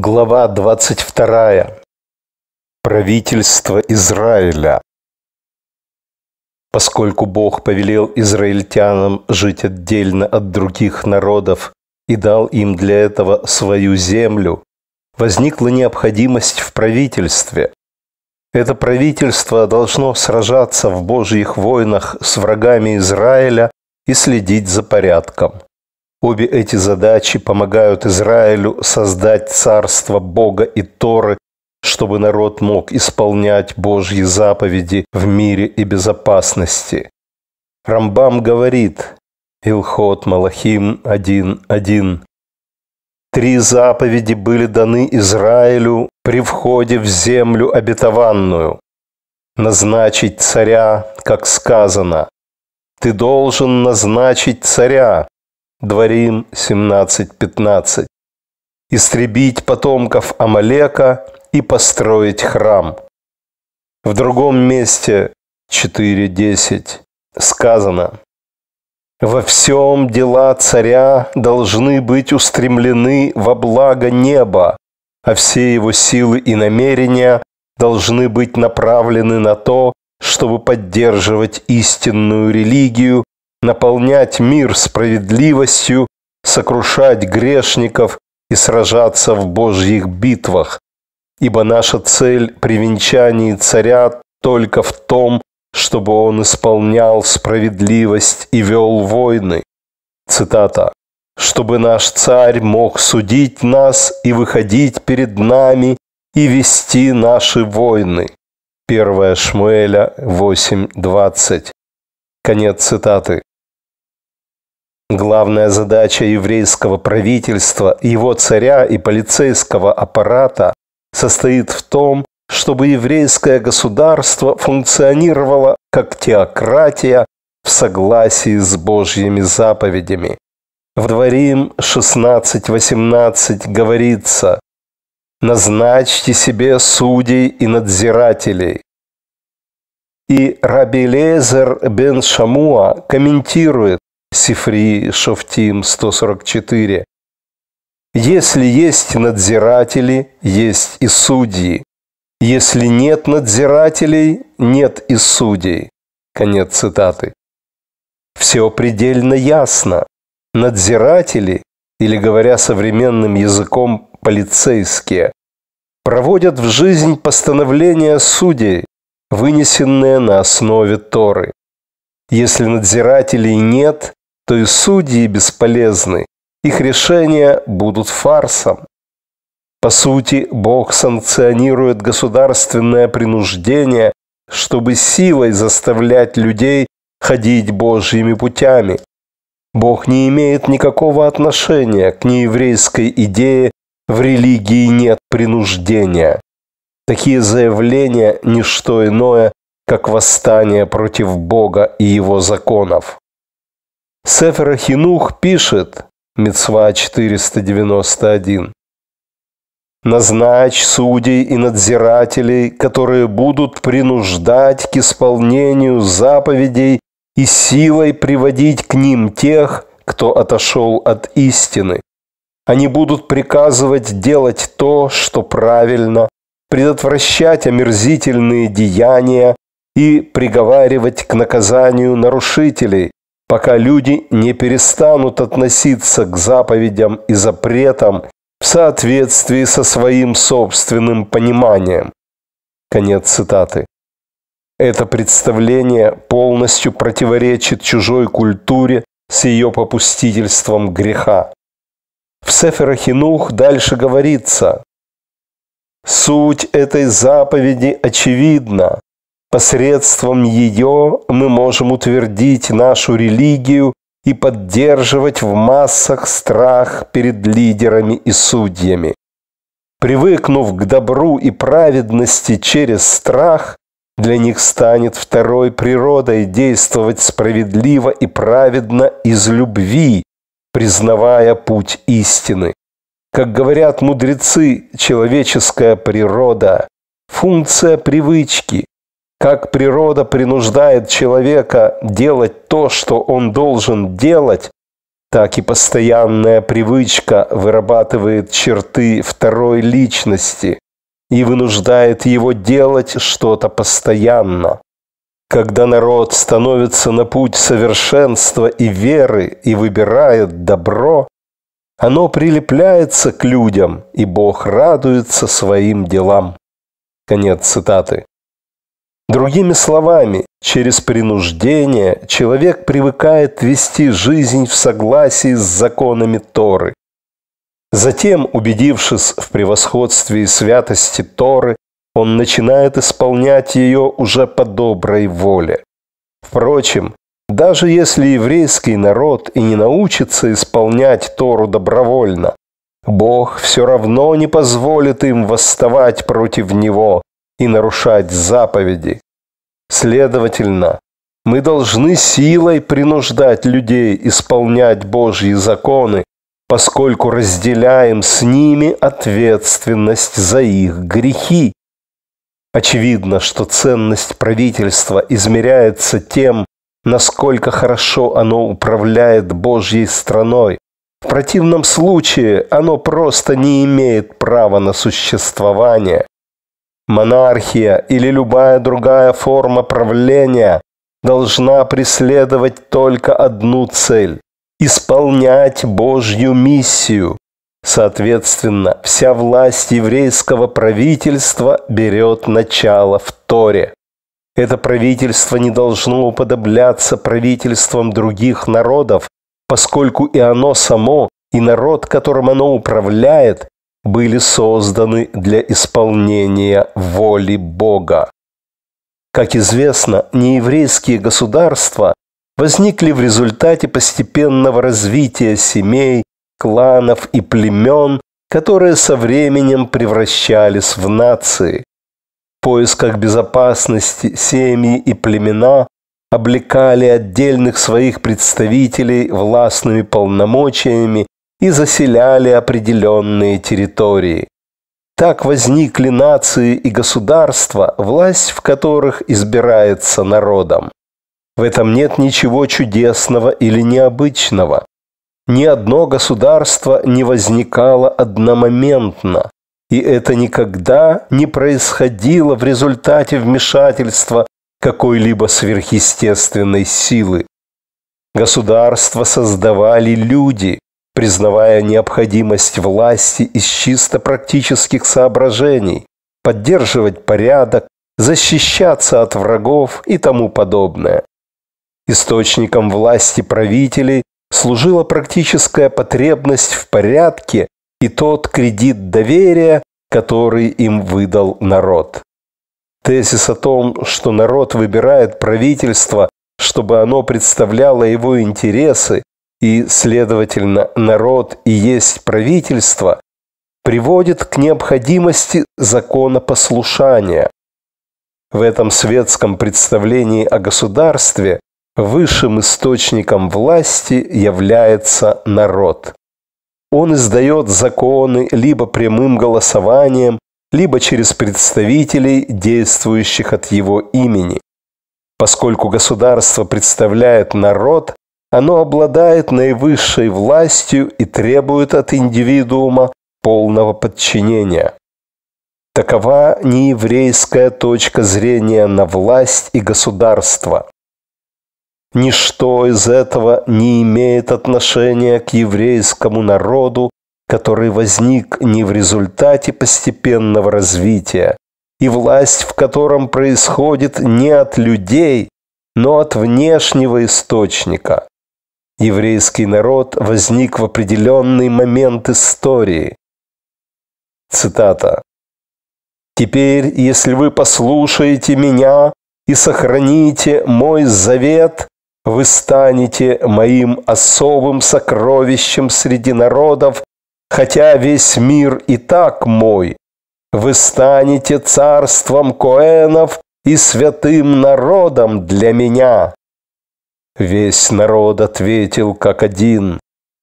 Глава 22. Правительство Израиля. Поскольку Бог повелел израильтянам жить отдельно от других народов и дал им для этого свою землю, возникла необходимость в правительстве. Это правительство должно сражаться в Божьих войнах с врагами Израиля и следить за порядком. Обе эти задачи помогают Израилю создать царство Бога и Торы, чтобы народ мог исполнять Божьи заповеди в мире и безопасности. Рамбам говорит, Илхот Малахим 1.1, Три заповеди были даны Израилю при входе в землю обетованную. Назначить царя, как сказано. Ты должен назначить царя, Дворим 17.15. Истребить потомков Амалека и построить храм. В другом месте 4.10 сказано во всем дела царя должны быть устремлены во благо неба, а все его силы и намерения должны быть направлены на то, чтобы поддерживать истинную религию наполнять мир справедливостью, сокрушать грешников и сражаться в Божьих битвах. Ибо наша цель при венчании царя только в том, чтобы он исполнял справедливость и вел войны. Цитата. «Чтобы наш царь мог судить нас и выходить перед нами и вести наши войны». 1 Шмуэля 8.20. Конец цитаты. Главная задача еврейского правительства, его царя и полицейского аппарата состоит в том, чтобы еврейское государство функционировало как теократия в согласии с Божьими заповедями. В Дворим 16.18 говорится «Назначьте себе судей и надзирателей». И Раби Лезер бен Шамуа комментирует Сифри Шофтим 144. Если есть надзиратели, есть и судьи. Если нет надзирателей, нет и судей. Конец цитаты. Все предельно ясно. Надзиратели, или говоря современным языком, полицейские, проводят в жизнь постановления судей, вынесенные на основе Торы. Если надзирателей нет, то и судьи бесполезны. Их решения будут фарсом. По сути, Бог санкционирует государственное принуждение, чтобы силой заставлять людей ходить Божьими путями. Бог не имеет никакого отношения к нееврейской идее «в религии нет принуждения». Такие заявления – ничто иное, как восстание против Бога и его законов. Сефер Хинух пишет, Мецва 491, «Назначь судей и надзирателей, которые будут принуждать к исполнению заповедей и силой приводить к ним тех, кто отошел от истины. Они будут приказывать делать то, что правильно, предотвращать омерзительные деяния и приговаривать к наказанию нарушителей, пока люди не перестанут относиться к заповедям и запретам в соответствии со своим собственным пониманием. Конец цитаты. Это представление полностью противоречит чужой культуре с ее попустительством греха. В Сеферахинух дальше говорится, Суть этой заповеди очевидна. Посредством ее мы можем утвердить нашу религию и поддерживать в массах страх перед лидерами и судьями. Привыкнув к добру и праведности через страх, для них станет второй природой действовать справедливо и праведно из любви, признавая путь истины. Как говорят мудрецы, человеческая природа – функция привычки, как природа принуждает человека делать то, что он должен делать, так и постоянная привычка вырабатывает черты второй личности и вынуждает его делать что-то постоянно. Когда народ становится на путь совершенства и веры и выбирает добро, оно прилепляется к людям, и Бог радуется своим делам. Конец цитаты. Другими словами, через принуждение человек привыкает вести жизнь в согласии с законами Торы. Затем, убедившись в превосходстве и святости Торы, он начинает исполнять ее уже по доброй воле. Впрочем, даже если еврейский народ и не научится исполнять Тору добровольно, Бог все равно не позволит им восставать против него, и нарушать заповеди. Следовательно, мы должны силой принуждать людей исполнять Божьи законы, поскольку разделяем с ними ответственность за их грехи. Очевидно, что ценность правительства измеряется тем, насколько хорошо оно управляет Божьей страной. В противном случае оно просто не имеет права на существование. Монархия или любая другая форма правления должна преследовать только одну цель – исполнять Божью миссию. Соответственно, вся власть еврейского правительства берет начало в Торе. Это правительство не должно уподобляться правительствам других народов, поскольку и оно само, и народ, которым оно управляет, были созданы для исполнения воли Бога. Как известно, нееврейские государства возникли в результате постепенного развития семей, кланов и племен, которые со временем превращались в нации. В поисках безопасности семьи и племена облекали отдельных своих представителей властными полномочиями и заселяли определенные территории. Так возникли нации и государства, власть в которых избирается народом. В этом нет ничего чудесного или необычного. Ни одно государство не возникало одномоментно, и это никогда не происходило в результате вмешательства какой-либо сверхъестественной силы. Государства создавали люди, признавая необходимость власти из чисто практических соображений, поддерживать порядок, защищаться от врагов и тому подобное. Источником власти правителей служила практическая потребность в порядке и тот кредит доверия, который им выдал народ. Тезис о том, что народ выбирает правительство, чтобы оно представляло его интересы и, следовательно, народ и есть правительство, приводит к необходимости закона послушания. В этом светском представлении о государстве высшим источником власти является народ. Он издает законы либо прямым голосованием, либо через представителей, действующих от его имени. Поскольку государство представляет народ, оно обладает наивысшей властью и требует от индивидуума полного подчинения. Такова нееврейская точка зрения на власть и государство. Ничто из этого не имеет отношения к еврейскому народу, который возник не в результате постепенного развития, и власть в котором происходит не от людей, но от внешнего источника. Еврейский народ возник в определенный момент истории. Цитата. «Теперь, если вы послушаете меня и сохраните мой завет, вы станете моим особым сокровищем среди народов, хотя весь мир и так мой. Вы станете царством коэнов и святым народом для меня. Весь народ ответил как один.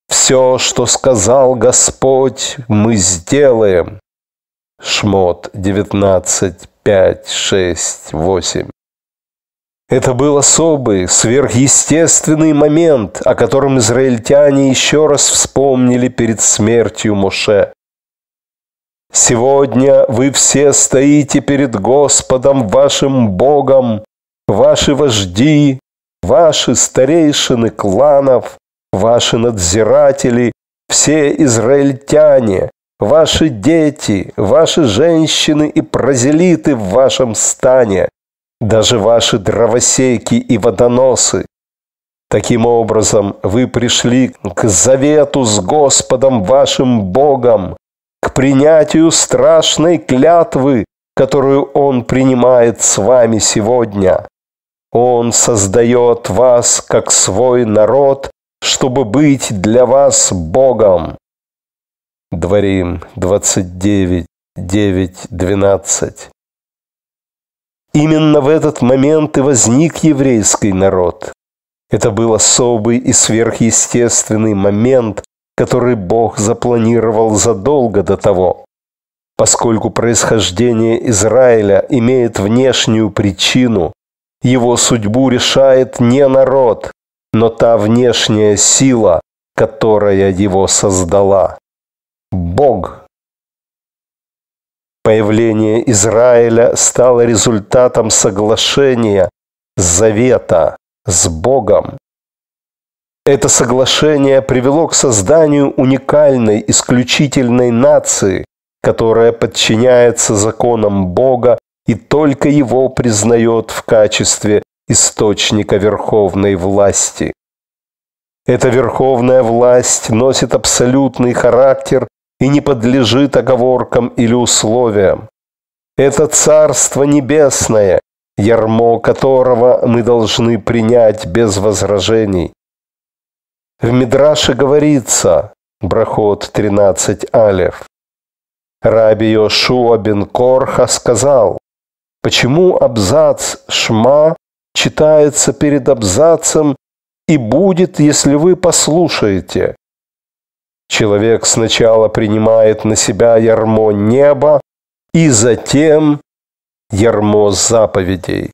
Все, что сказал Господь, мы сделаем. Шмот 19, 5, 6, 8. Это был особый, сверхъестественный момент, о котором израильтяне еще раз вспомнили перед смертью Моше. «Сегодня вы все стоите перед Господом, вашим Богом, ваши вожди, Ваши старейшины кланов, ваши надзиратели, все израильтяне, ваши дети, ваши женщины и прозелиты в вашем стане, даже ваши дровосеки и водоносы. Таким образом, вы пришли к завету с Господом вашим Богом, к принятию страшной клятвы, которую Он принимает с вами сегодня. Он создает вас как свой народ, чтобы быть для вас Богом. Дворим 29, 9, 12. Именно в этот момент и возник еврейский народ. Это был особый и сверхъестественный момент, который Бог запланировал задолго до того. Поскольку происхождение Израиля имеет внешнюю причину, его судьбу решает не народ, но та внешняя сила, которая его создала. Бог. Появление Израиля стало результатом соглашения, завета с Богом. Это соглашение привело к созданию уникальной, исключительной нации, которая подчиняется законам Бога и только его признает в качестве источника верховной власти. Эта верховная власть носит абсолютный характер и не подлежит оговоркам или условиям. Это Царство Небесное, ярмо которого мы должны принять без возражений. В Мидраше говорится, Брахот 13 Алев, Раби Йошуа бен Корха сказал, Почему абзац «шма» читается перед абзацем «и будет, если вы послушаете»? Человек сначала принимает на себя ярмо неба и затем ярмо заповедей.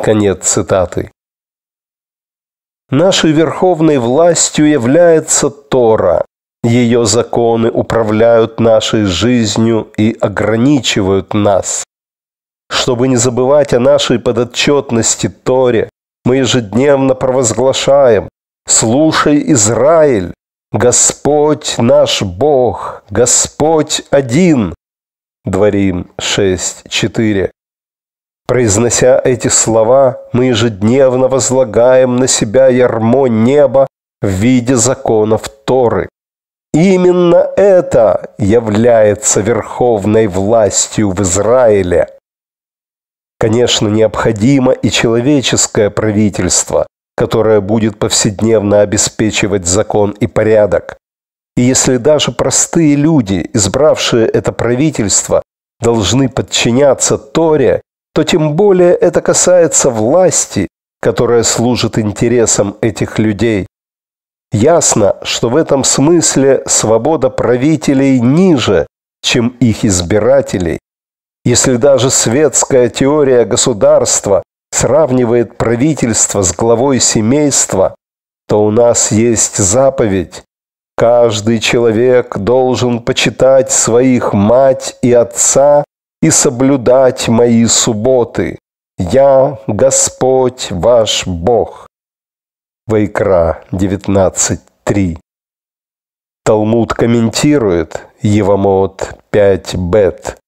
Конец цитаты. Нашей верховной властью является Тора. Ее законы управляют нашей жизнью и ограничивают нас чтобы не забывать о нашей подотчетности Торе. Мы ежедневно провозглашаем «Слушай, Израиль! Господь наш Бог! Господь один!» Дворим 6.4. Произнося эти слова, мы ежедневно возлагаем на себя ярмо неба в виде законов Торы. Именно это является верховной властью в Израиле. Конечно, необходимо и человеческое правительство, которое будет повседневно обеспечивать закон и порядок. И если даже простые люди, избравшие это правительство, должны подчиняться Торе, то тем более это касается власти, которая служит интересам этих людей. Ясно, что в этом смысле свобода правителей ниже, чем их избирателей, если даже светская теория государства сравнивает правительство с главой семейства, то у нас есть заповедь. Каждый человек должен почитать своих мать и отца и соблюдать мои субботы. Я Господь ваш Бог. Вайкра 19.3 Талмуд комментирует Евамот 5 бет.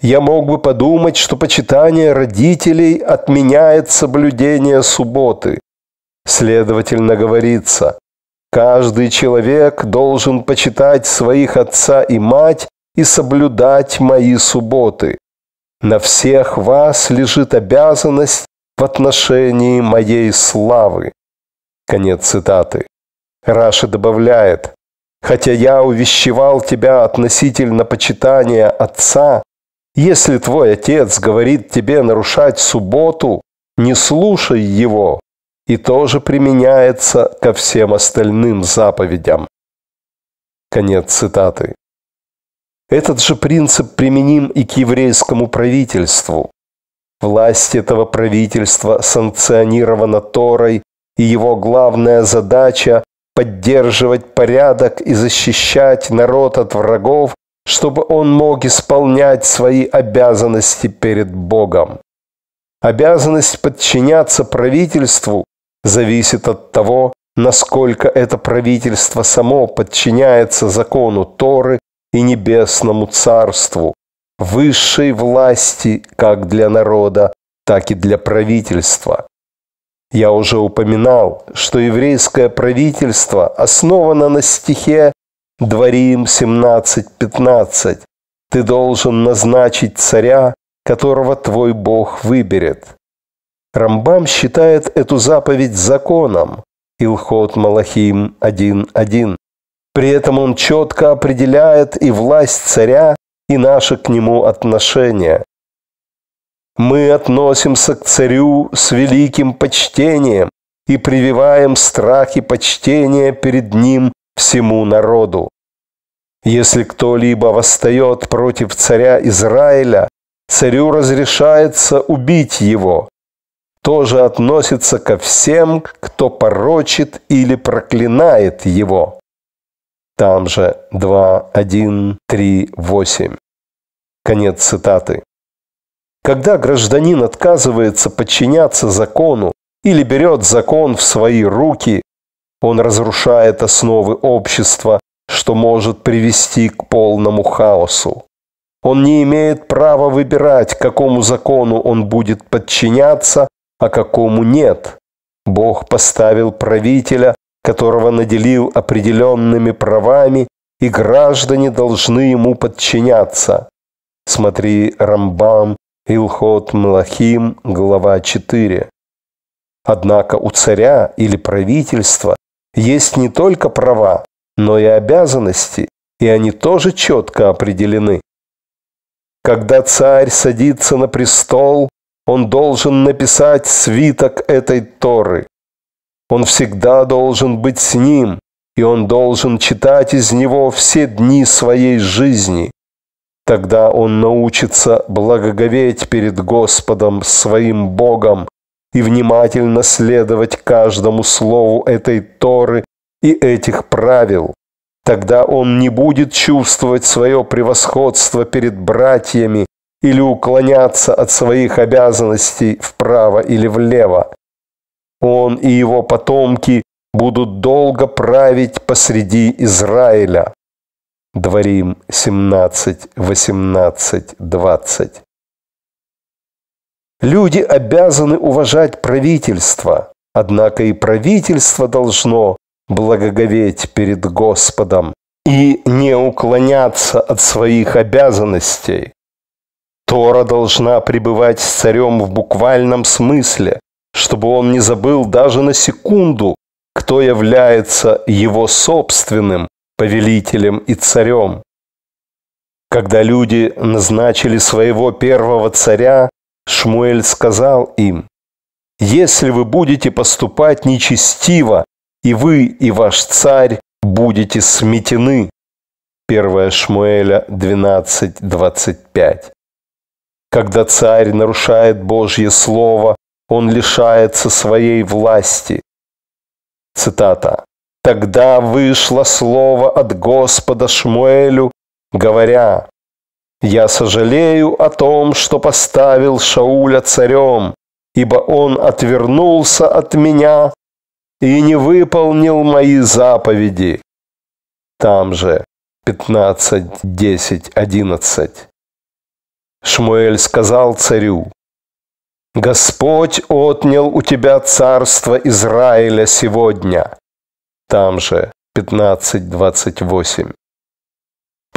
Я мог бы подумать, что почитание родителей отменяет соблюдение субботы. Следовательно, говорится, каждый человек должен почитать своих отца и мать и соблюдать мои субботы. На всех вас лежит обязанность в отношении моей славы. Конец цитаты. Раши добавляет, «Хотя я увещевал тебя относительно почитания Отца, если твой отец говорит тебе нарушать субботу, не слушай его, и тоже применяется ко всем остальным заповедям. Конец цитаты. Этот же принцип применим и к еврейскому правительству. Власть этого правительства санкционирована Торой, и его главная задача – поддерживать порядок и защищать народ от врагов, чтобы он мог исполнять свои обязанности перед Богом. Обязанность подчиняться правительству зависит от того, насколько это правительство само подчиняется закону Торы и небесному царству, высшей власти как для народа, так и для правительства. Я уже упоминал, что еврейское правительство основано на стихе Дворим 17.15. Ты должен назначить царя, которого твой Бог выберет. Рамбам считает эту заповедь законом. Илхот Малахим 1.1. При этом он четко определяет и власть царя, и наше к нему отношение. Мы относимся к царю с великим почтением и прививаем страх и почтение перед ним всему народу. Если кто-либо восстает против царя Израиля, царю разрешается убить его. Тоже относится ко всем, кто порочит или проклинает его. Там же 2, 1, 3, 8. Конец цитаты. Когда гражданин отказывается подчиняться закону или берет закон в свои руки, он разрушает основы общества, что может привести к полному хаосу. Он не имеет права выбирать, какому закону он будет подчиняться, а какому нет. Бог поставил правителя, которого наделил определенными правами, и граждане должны ему подчиняться. Смотри Рамбам, Илхот Мелахим, глава 4. Однако у царя или правительства есть не только права, но и обязанности, и они тоже четко определены. Когда царь садится на престол, он должен написать свиток этой Торы. Он всегда должен быть с ним, и он должен читать из него все дни своей жизни. Тогда он научится благоговеть перед Господом, своим Богом, и внимательно следовать каждому слову этой Торы и этих правил. Тогда он не будет чувствовать свое превосходство перед братьями или уклоняться от своих обязанностей вправо или влево. Он и его потомки будут долго править посреди Израиля. Дворим 17, 18, 20. Люди обязаны уважать правительство, однако и правительство должно благоговеть перед Господом и не уклоняться от своих обязанностей. Тора должна пребывать с царем в буквальном смысле, чтобы он не забыл даже на секунду, кто является его собственным повелителем и царем. Когда люди назначили своего первого царя, Шмуэль сказал им, «Если вы будете поступать нечестиво, и вы, и ваш царь будете сметены». 1 Шмуэля 12:25. Когда царь нарушает Божье слово, он лишается своей власти. Цитата. «Тогда вышло слово от Господа Шмуэлю, говоря, я сожалею о том, что поставил Шауля царем, ибо он отвернулся от меня и не выполнил мои заповеди. Там же 15, 10, 11. Шмуэль сказал царю, «Господь отнял у тебя царство Израиля сегодня». Там же 15, 28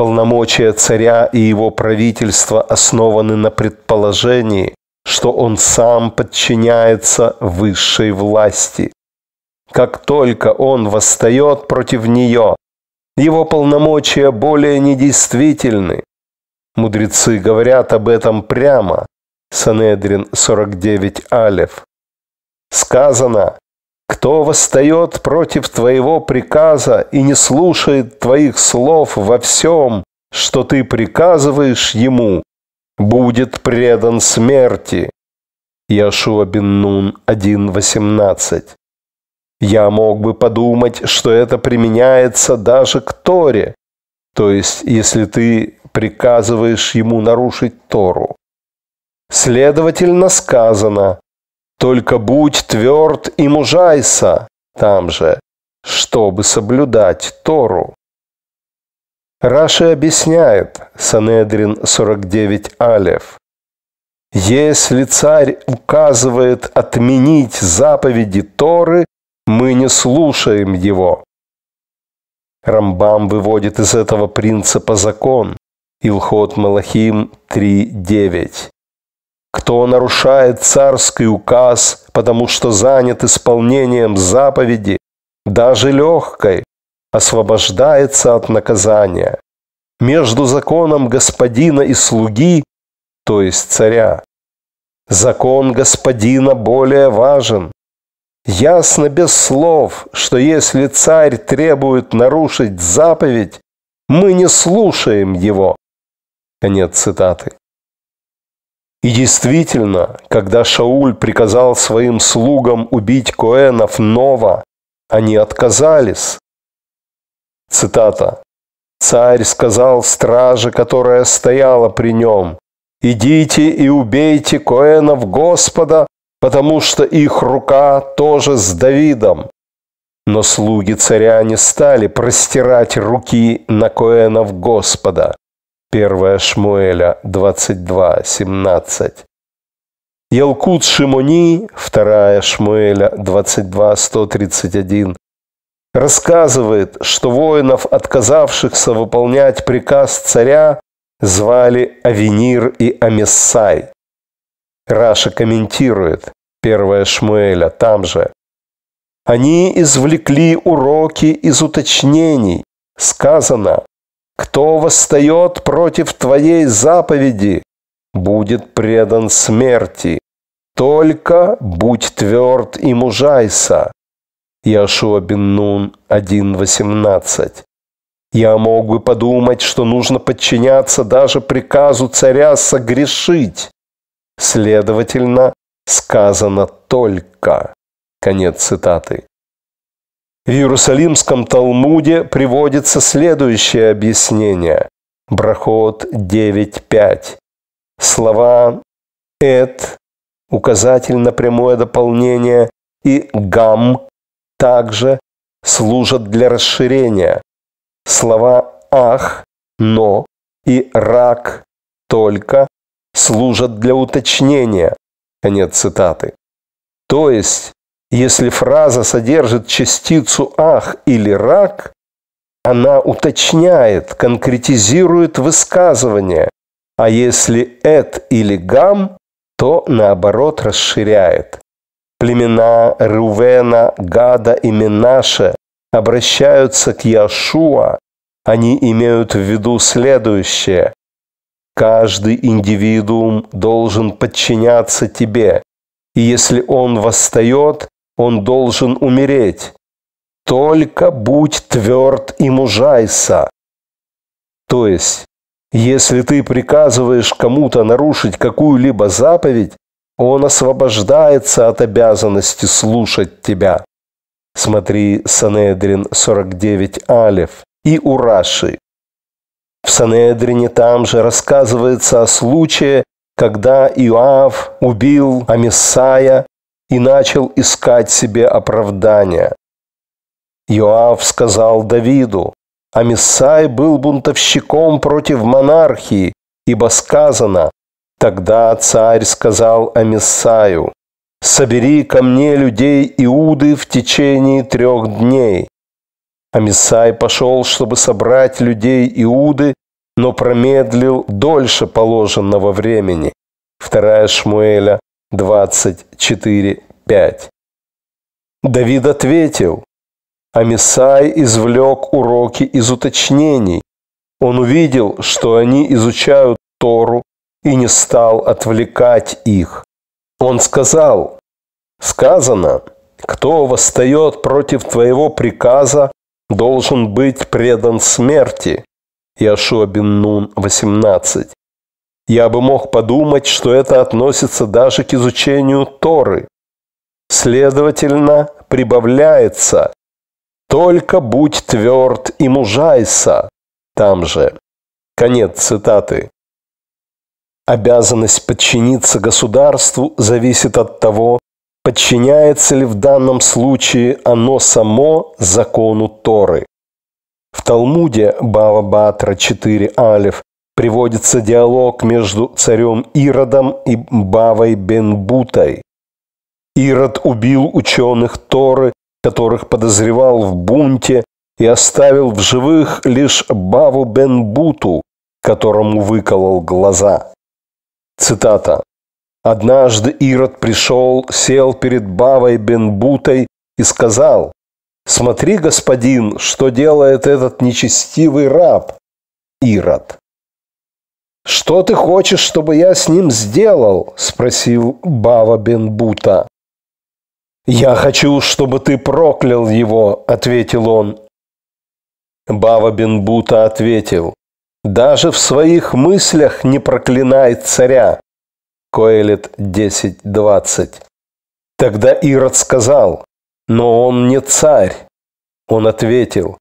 полномочия царя и его правительства основаны на предположении, что он сам подчиняется высшей власти. Как только он восстает против нее, его полномочия более недействительны. Мудрецы говорят об этом прямо. Санедрин 49 Алев. Сказано, кто восстает против твоего приказа и не слушает твоих слов во всем, что ты приказываешь ему, будет предан смерти. Яшуа бен Нун 1.18 Я мог бы подумать, что это применяется даже к Торе, то есть если ты приказываешь ему нарушить Тору. Следовательно, сказано, только будь тверд и мужайся там же, чтобы соблюдать Тору. Раши объясняет, Санедрин 49 Алев, «Если царь указывает отменить заповеди Торы, мы не слушаем его». Рамбам выводит из этого принципа закон. Илхот Малахим 3.9. Кто нарушает царский указ, потому что занят исполнением заповеди, даже легкой, освобождается от наказания. Между законом господина и слуги, то есть царя, закон господина более важен. Ясно без слов, что если царь требует нарушить заповедь, мы не слушаем его. Конец цитаты. И действительно, когда Шауль приказал своим слугам убить Коэнов Нова, они отказались. Цитата. «Царь сказал страже, которая стояла при нем, «Идите и убейте Коэнов Господа, потому что их рука тоже с Давидом». Но слуги царя не стали простирать руки на Коэнов Господа. 1 Шмуэля 22, 17. Ялкут Шимони, 2 Шмуэля 22, 131, рассказывает, что воинов, отказавшихся выполнять приказ царя, звали Авенир и Амессай. Раша комментирует, 1 Шмуэля, там же. Они извлекли уроки из уточнений. Сказано, кто восстает против Твоей заповеди, будет предан смерти. Только будь тверд и мужайся. Яшуа бен Нун 1.18. Я мог бы подумать, что нужно подчиняться даже приказу царя согрешить. Следовательно, сказано только. Конец цитаты. В Иерусалимском Талмуде приводится следующее объяснение. Брахот 9.5. Слова «эт» – указатель на прямое дополнение, и «гам» также служат для расширения. Слова «ах», «но» и «рак», «только» служат для уточнения. Конец цитаты. То есть если фраза содержит частицу «ах» или «рак», она уточняет, конкретизирует высказывание, а если «эт» или «гам», то, наоборот, расширяет. Племена Рувена, Гада и Менаше обращаются к Яшуа. Они имеют в виду следующее. Каждый индивидуум должен подчиняться тебе, и если он восстает, он должен умереть. Только будь тверд и мужайся. То есть, если ты приказываешь кому-то нарушить какую-либо заповедь, он освобождается от обязанности слушать тебя. Смотри Санедрин 49 Алев и Ураши. В Санедрине там же рассказывается о случае, когда Иоав убил Амисая, и начал искать себе оправдания. Иоав сказал Давиду, Амисай был бунтовщиком против монархии, ибо сказано, тогда царь сказал Амисаю, «Собери ко мне людей Иуды в течение трех дней». Амисай пошел, чтобы собрать людей Иуды, но промедлил дольше положенного времени. Вторая Шмуэля, 24.5. Давид ответил, а Мессай извлек уроки из уточнений. Он увидел, что они изучают Тору и не стал отвлекать их. Он сказал, сказано, кто восстает против твоего приказа, должен быть предан смерти. Иошуа бен Нун, 18. Я бы мог подумать, что это относится даже к изучению Торы. Следовательно, прибавляется «Только будь тверд и мужайся» там же. Конец цитаты. Обязанность подчиниться государству зависит от того, подчиняется ли в данном случае оно само закону Торы. В Талмуде Бава Батра 4 Алиф приводится диалог между царем Иродом и Бавой Бенбутой. Ирод убил ученых Торы, которых подозревал в бунте, и оставил в живых лишь Баву Бенбуту, которому выколол глаза. Цитата. «Однажды Ирод пришел, сел перед Бавой Бенбутой и сказал, «Смотри, господин, что делает этот нечестивый раб, Ирод». «Что ты хочешь, чтобы я с ним сделал?» – спросил Бава Бенбута. «Я хочу, чтобы ты проклял его», – ответил он. Бава Бенбута ответил, «Даже в своих мыслях не проклинай царя». Коэлет 10.20. Тогда Ирод сказал, «Но он не царь». Он ответил,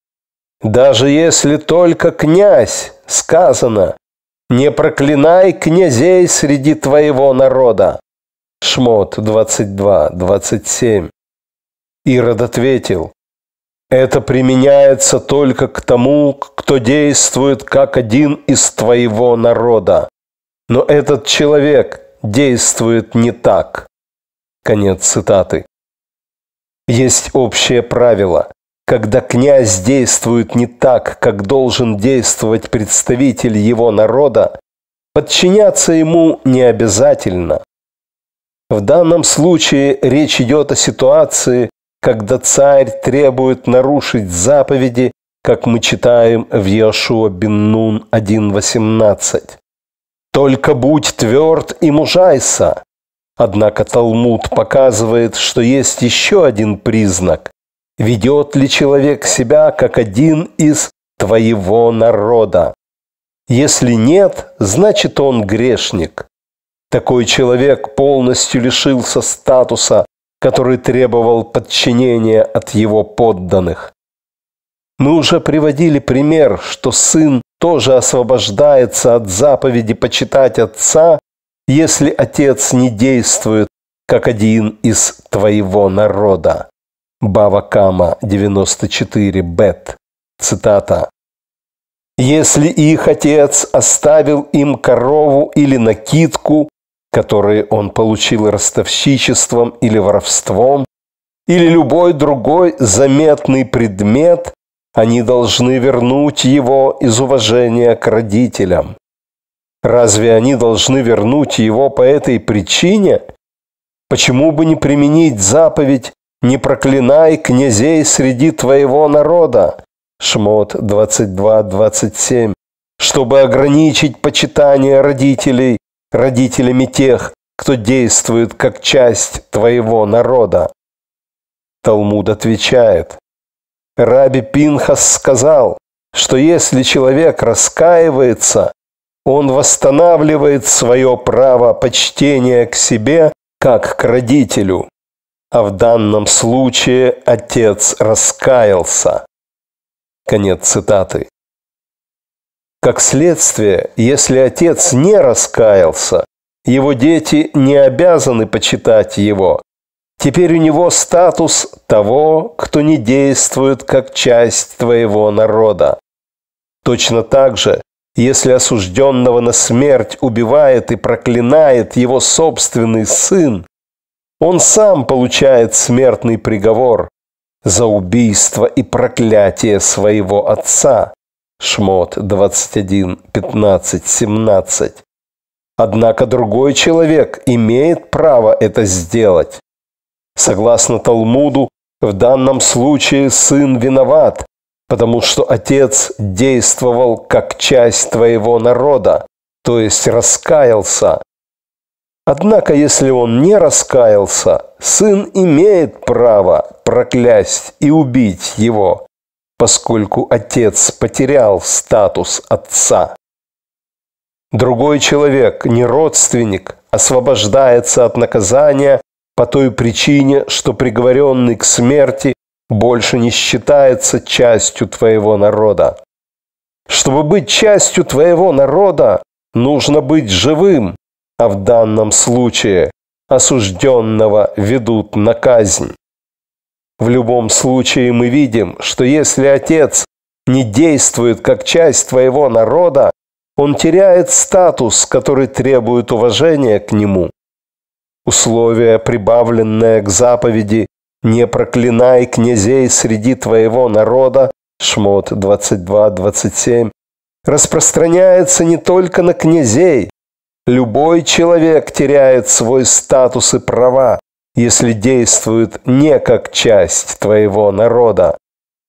«Даже если только князь, сказано, не проклинай князей среди твоего народа. Шмот 22:27. 27 Ирод ответил, это применяется только к тому, кто действует как один из твоего народа. Но этот человек действует не так. Конец цитаты. Есть общее правило когда князь действует не так, как должен действовать представитель его народа, подчиняться ему не обязательно. В данном случае речь идет о ситуации, когда царь требует нарушить заповеди, как мы читаем в Иошуа Бин Нун 1.18. «Только будь тверд и мужайся». Однако Талмуд показывает, что есть еще один признак, Ведет ли человек себя как один из твоего народа? Если нет, значит он грешник. Такой человек полностью лишился статуса, который требовал подчинения от его подданных. Мы уже приводили пример, что сын тоже освобождается от заповеди почитать отца, если отец не действует как один из твоего народа. Бавакама Кама 94 Бет. Цитата. «Если их отец оставил им корову или накидку, которые он получил ростовщичеством или воровством, или любой другой заметный предмет, они должны вернуть его из уважения к родителям. Разве они должны вернуть его по этой причине? Почему бы не применить заповедь не проклинай князей среди твоего народа. Шмот 22-27. Чтобы ограничить почитание родителей родителями тех, кто действует как часть твоего народа. Талмуд отвечает. Раби Пинхас сказал, что если человек раскаивается, он восстанавливает свое право почтения к себе как к родителю а в данном случае отец раскаялся. Конец цитаты. Как следствие, если отец не раскаялся, его дети не обязаны почитать его. Теперь у него статус того, кто не действует как часть твоего народа. Точно так же, если осужденного на смерть убивает и проклинает его собственный сын, он сам получает смертный приговор за убийство и проклятие своего отца. Шмот 21, 15, 17. Однако другой человек имеет право это сделать. Согласно Талмуду, в данном случае сын виноват, потому что отец действовал как часть твоего народа, то есть раскаялся, Однако, если он не раскаялся, сын имеет право проклясть и убить его, поскольку отец потерял статус отца. Другой человек, не родственник, освобождается от наказания по той причине, что приговоренный к смерти больше не считается частью твоего народа. Чтобы быть частью твоего народа, нужно быть живым, а в данном случае осужденного ведут на казнь. В любом случае мы видим, что если Отец не действует как часть твоего народа, он теряет статус, который требует уважения к нему. Условие, прибавленное к заповеди «Не проклинай князей среди твоего народа» Шмот 22-27, распространяется не только на князей, Любой человек теряет свой статус и права, если действует не как часть твоего народа.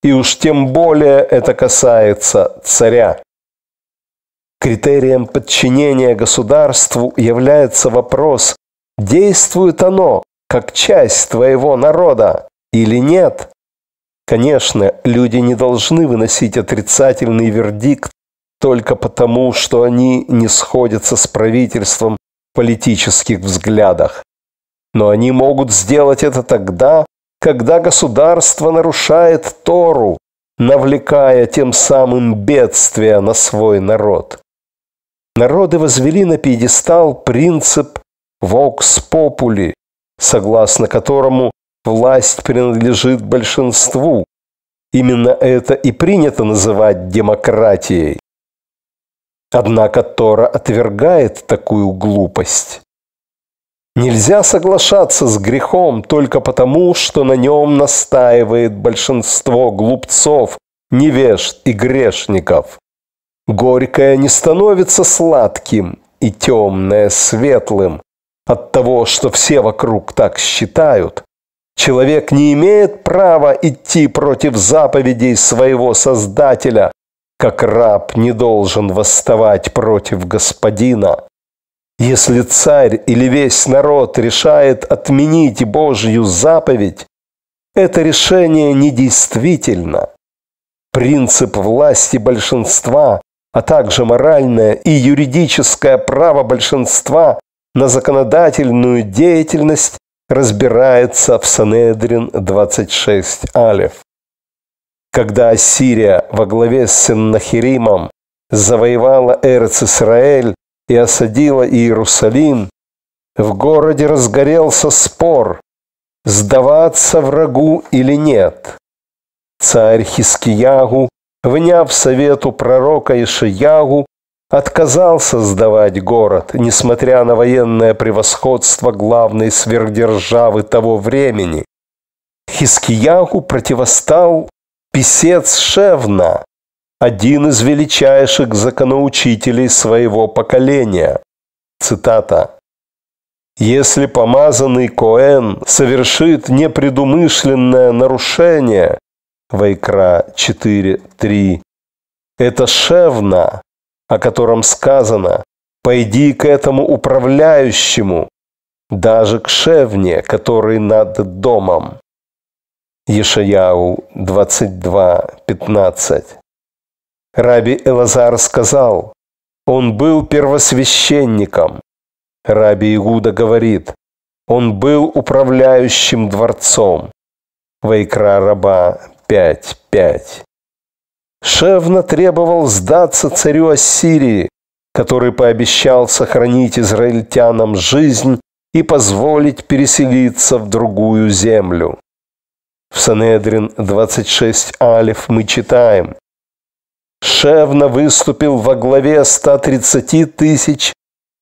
И уж тем более это касается царя. Критерием подчинения государству является вопрос, действует оно как часть твоего народа или нет. Конечно, люди не должны выносить отрицательный вердикт только потому, что они не сходятся с правительством в политических взглядах. Но они могут сделать это тогда, когда государство нарушает Тору, навлекая тем самым бедствие на свой народ. Народы возвели на пьедестал принцип «вокс попули», согласно которому власть принадлежит большинству. Именно это и принято называть демократией. Однако Тора отвергает такую глупость. Нельзя соглашаться с грехом только потому, что на нем настаивает большинство глупцов, невежд и грешников. Горькое не становится сладким и темное светлым от того, что все вокруг так считают. Человек не имеет права идти против заповедей своего Создателя, как раб не должен восставать против господина. Если царь или весь народ решает отменить Божью заповедь, это решение недействительно. Принцип власти большинства, а также моральное и юридическое право большинства на законодательную деятельность разбирается в Санедрин 26 Алиф когда Ассирия во главе с Сеннахиримом завоевала Эрц-Исраэль и осадила Иерусалим, в городе разгорелся спор, сдаваться врагу или нет. Царь Хискиягу, вняв совету пророка Ишиягу, отказался сдавать город, несмотря на военное превосходство главной сверхдержавы того времени. Хискиягу противостал Писец Шевна, один из величайших законоучителей своего поколения. Цитата. Если помазанный Коэн совершит непредумышленное нарушение, Вайкра 4.3, это Шевна, о котором сказано, пойди к этому управляющему, даже к Шевне, который над домом. Ешаяу 22.15. Раби Элазар сказал, он был первосвященником. Раби Игуда говорит, он был управляющим дворцом. Вайкра раба 5.5. Шевна требовал сдаться царю Ассирии, который пообещал сохранить израильтянам жизнь и позволить переселиться в другую землю. В Санедрин 26 Алиф мы читаем. Шевна выступил во главе 130 тысяч,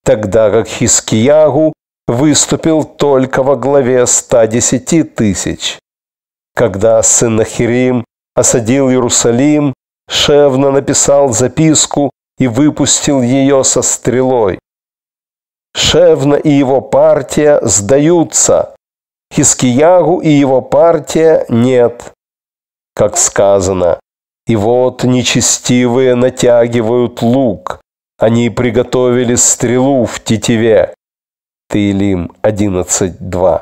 тогда как Хискиягу выступил только во главе 110 тысяч. Когда сын Синахирим осадил Иерусалим, Шевна написал записку и выпустил ее со стрелой. Шевна и его партия сдаются. Хискиягу и его партия нет, как сказано. И вот нечестивые натягивают лук, они приготовили стрелу в тетиве. Таилим 11.2.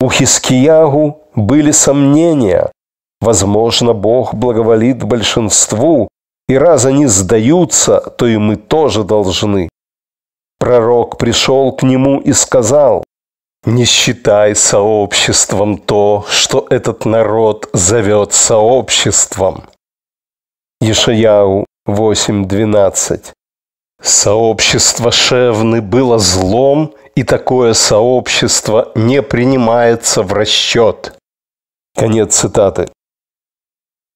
У Хискиягу были сомнения. Возможно, Бог благоволит большинству, и раз они сдаются, то и мы тоже должны. Пророк пришел к нему и сказал, не считай сообществом то, что этот народ зовет сообществом. Ешаяу 8.12 Сообщество Шевны было злом, и такое сообщество не принимается в расчет. Конец цитаты.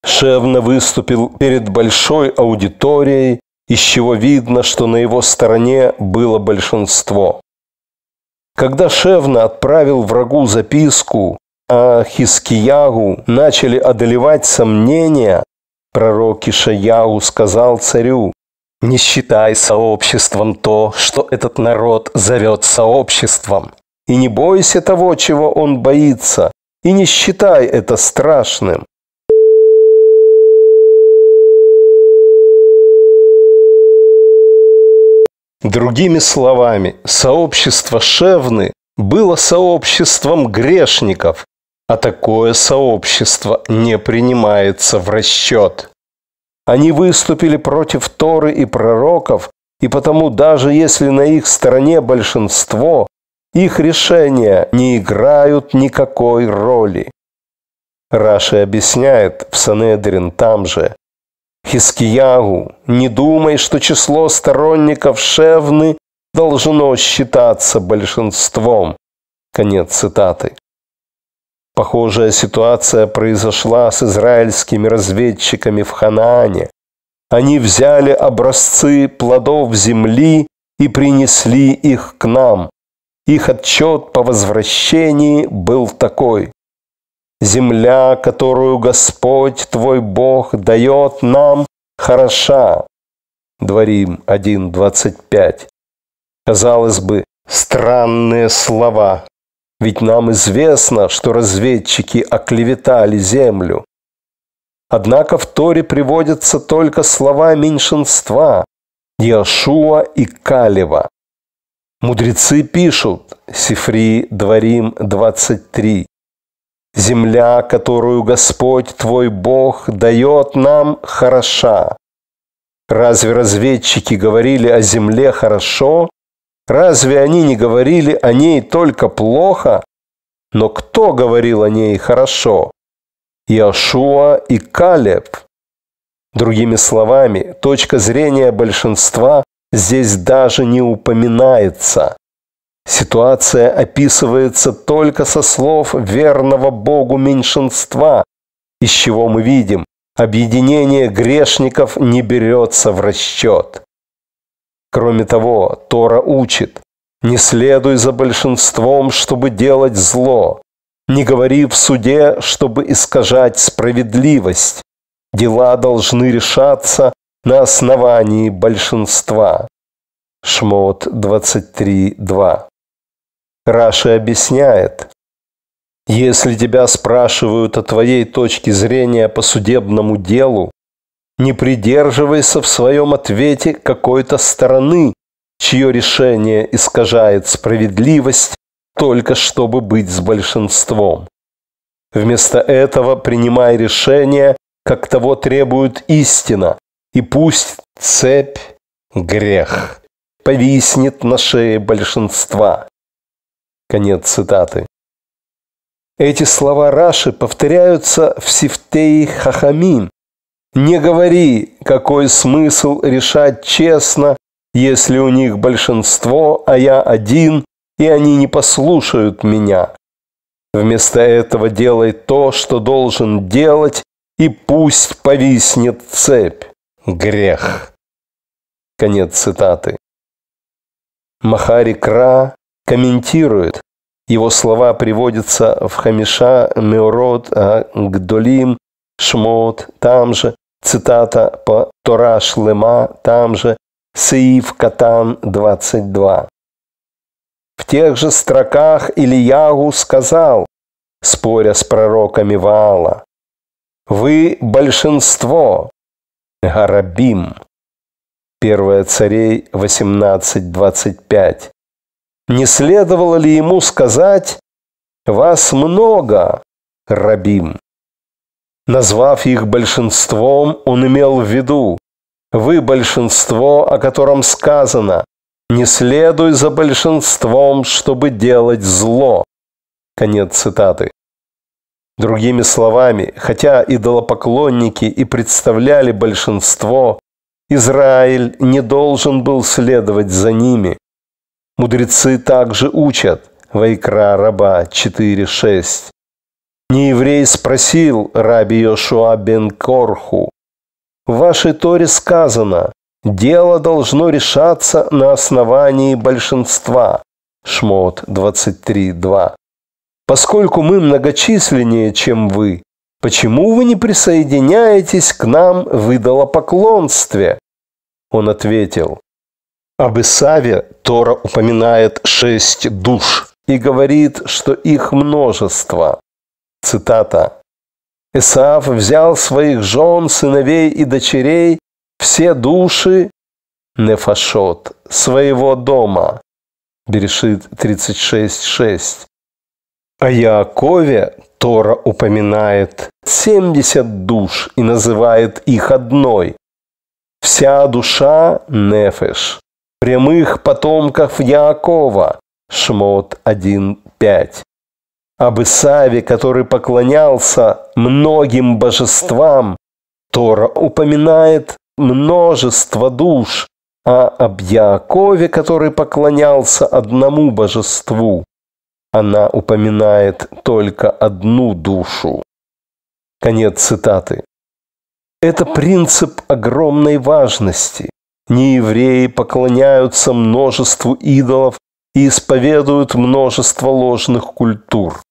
Шевна выступил перед большой аудиторией, из чего видно, что на его стороне было большинство. Когда Шевна отправил врагу записку, а Хискиягу начали одолевать сомнения, пророк Ишаяу сказал царю, «Не считай сообществом то, что этот народ зовет сообществом, и не бойся того, чего он боится, и не считай это страшным, Другими словами, сообщество Шевны было сообществом грешников, а такое сообщество не принимается в расчет. Они выступили против Торы и пророков, и потому даже если на их стороне большинство, их решения не играют никакой роли. Раши объясняет в Санедрин там же, Хискиягу, не думай, что число сторонников Шевны должно считаться большинством. Конец цитаты. Похожая ситуация произошла с израильскими разведчиками в Ханаане. Они взяли образцы плодов земли и принесли их к нам. Их отчет по возвращении был такой. Земля, которую Господь твой Бог дает нам, хороша. Дворим 1.25. Казалось бы, странные слова. Ведь нам известно, что разведчики оклеветали землю. Однако в Торе приводятся только слова меньшинства – Яшуа и Калева. Мудрецы пишут, Сифри Дворим 23, Земля, которую Господь твой Бог дает нам, хороша. Разве разведчики говорили о земле хорошо? Разве они не говорили о ней только плохо? Но кто говорил о ней хорошо? Иошуа и Калеб. Другими словами, точка зрения большинства здесь даже не упоминается. Ситуация описывается только со слов верного Богу меньшинства, из чего мы видим, объединение грешников не берется в расчет. Кроме того, Тора учит, не следуй за большинством, чтобы делать зло, не говори в суде, чтобы искажать справедливость. Дела должны решаться на основании большинства. Шмот 23.2 Раши объясняет, если тебя спрашивают о твоей точке зрения по судебному делу, не придерживайся в своем ответе какой-то стороны, чье решение искажает справедливость только чтобы быть с большинством. Вместо этого принимай решение, как того требует истина, и пусть цепь грех повиснет на шее большинства. Конец цитаты. Эти слова Раши повторяются в Сифтеи Хахамин. Не говори, какой смысл решать честно, если у них большинство, а я один, и они не послушают меня. Вместо этого делай то, что должен делать, и пусть повиснет цепь. Грех. Конец цитаты. Махари Кра комментирует. Его слова приводятся в Хамиша Меород а, Гдолим Шмот, там же, цитата по Тора Шлема, там же, Сеив Катан 22. В тех же строках Ильягу сказал, споря с пророками Ваала, «Вы большинство, Гарабим». 1 Царей 18.25. Не следовало ли ему сказать «Вас много, Рабим»? Назвав их большинством, он имел в виду «Вы большинство, о котором сказано, не следуй за большинством, чтобы делать зло». Конец цитаты. Другими словами, хотя идолопоклонники и представляли большинство, Израиль не должен был следовать за ними. Мудрецы также учат. Вайкра раба 4.6. Нееврей спросил раби Йошуа бен Корху. В вашей Торе сказано, дело должно решаться на основании большинства. Шмот 23.2. Поскольку мы многочисленнее, чем вы, почему вы не присоединяетесь к нам в идолопоклонстве? Он ответил, об Исаве Тора упоминает шесть душ и говорит, что их множество. Цитата. «Исаав взял своих жен, сыновей и дочерей, все души Нефашот, своего дома. Берешит 36.6. О Яакове Тора упоминает 70 душ и называет их одной. Вся душа – нефеш прямых потомков Яакова. Шмот 1.5. Об Исаве, который поклонялся многим божествам, Тора упоминает множество душ, а об Яакове, который поклонялся одному божеству, она упоминает только одну душу. Конец цитаты. Это принцип огромной важности. Неевреи поклоняются множеству идолов и исповедуют множество ложных культур.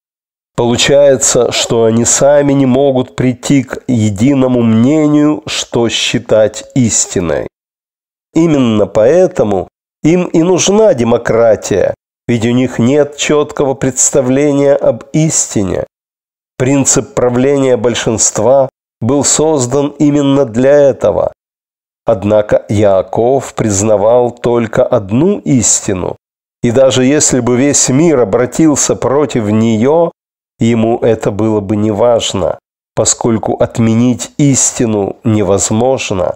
Получается, что они сами не могут прийти к единому мнению, что считать истиной. Именно поэтому им и нужна демократия, ведь у них нет четкого представления об истине. Принцип правления большинства был создан именно для этого. Однако Иаков признавал только одну истину, и даже если бы весь мир обратился против нее, ему это было бы неважно, поскольку отменить истину невозможно.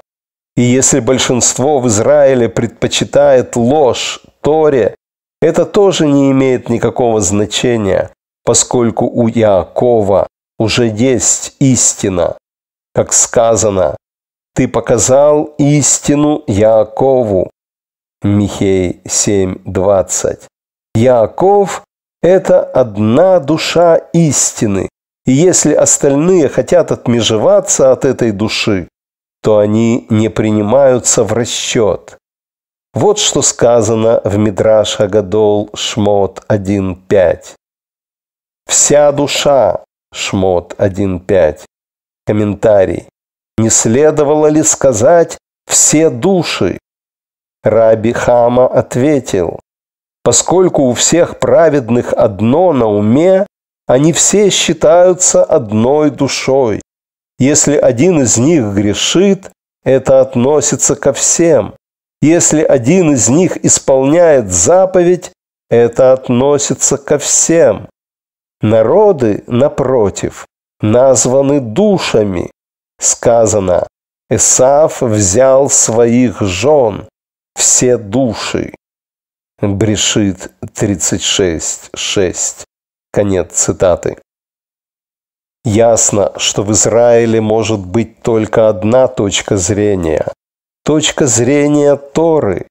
И если большинство в Израиле предпочитает ложь Торе, это тоже не имеет никакого значения, поскольку у Иакова уже есть истина. Как сказано, ты показал истину Якову. Михей 7.20. Яков – это одна душа истины. И если остальные хотят отмежеваться от этой души, то они не принимаются в расчет. Вот что сказано в Мидраш Агадол Шмот 1.5. «Вся душа» Шмот 1.5. Комментарий. Не следовало ли сказать «все души»? Раби Хама ответил, «Поскольку у всех праведных одно на уме, они все считаются одной душой. Если один из них грешит, это относится ко всем. Если один из них исполняет заповедь, это относится ко всем. Народы, напротив, названы душами, Сказано, Исаав взял своих жен, все души. Брешит 36.6. Конец цитаты. Ясно, что в Израиле может быть только одна точка зрения. Точка зрения Торы.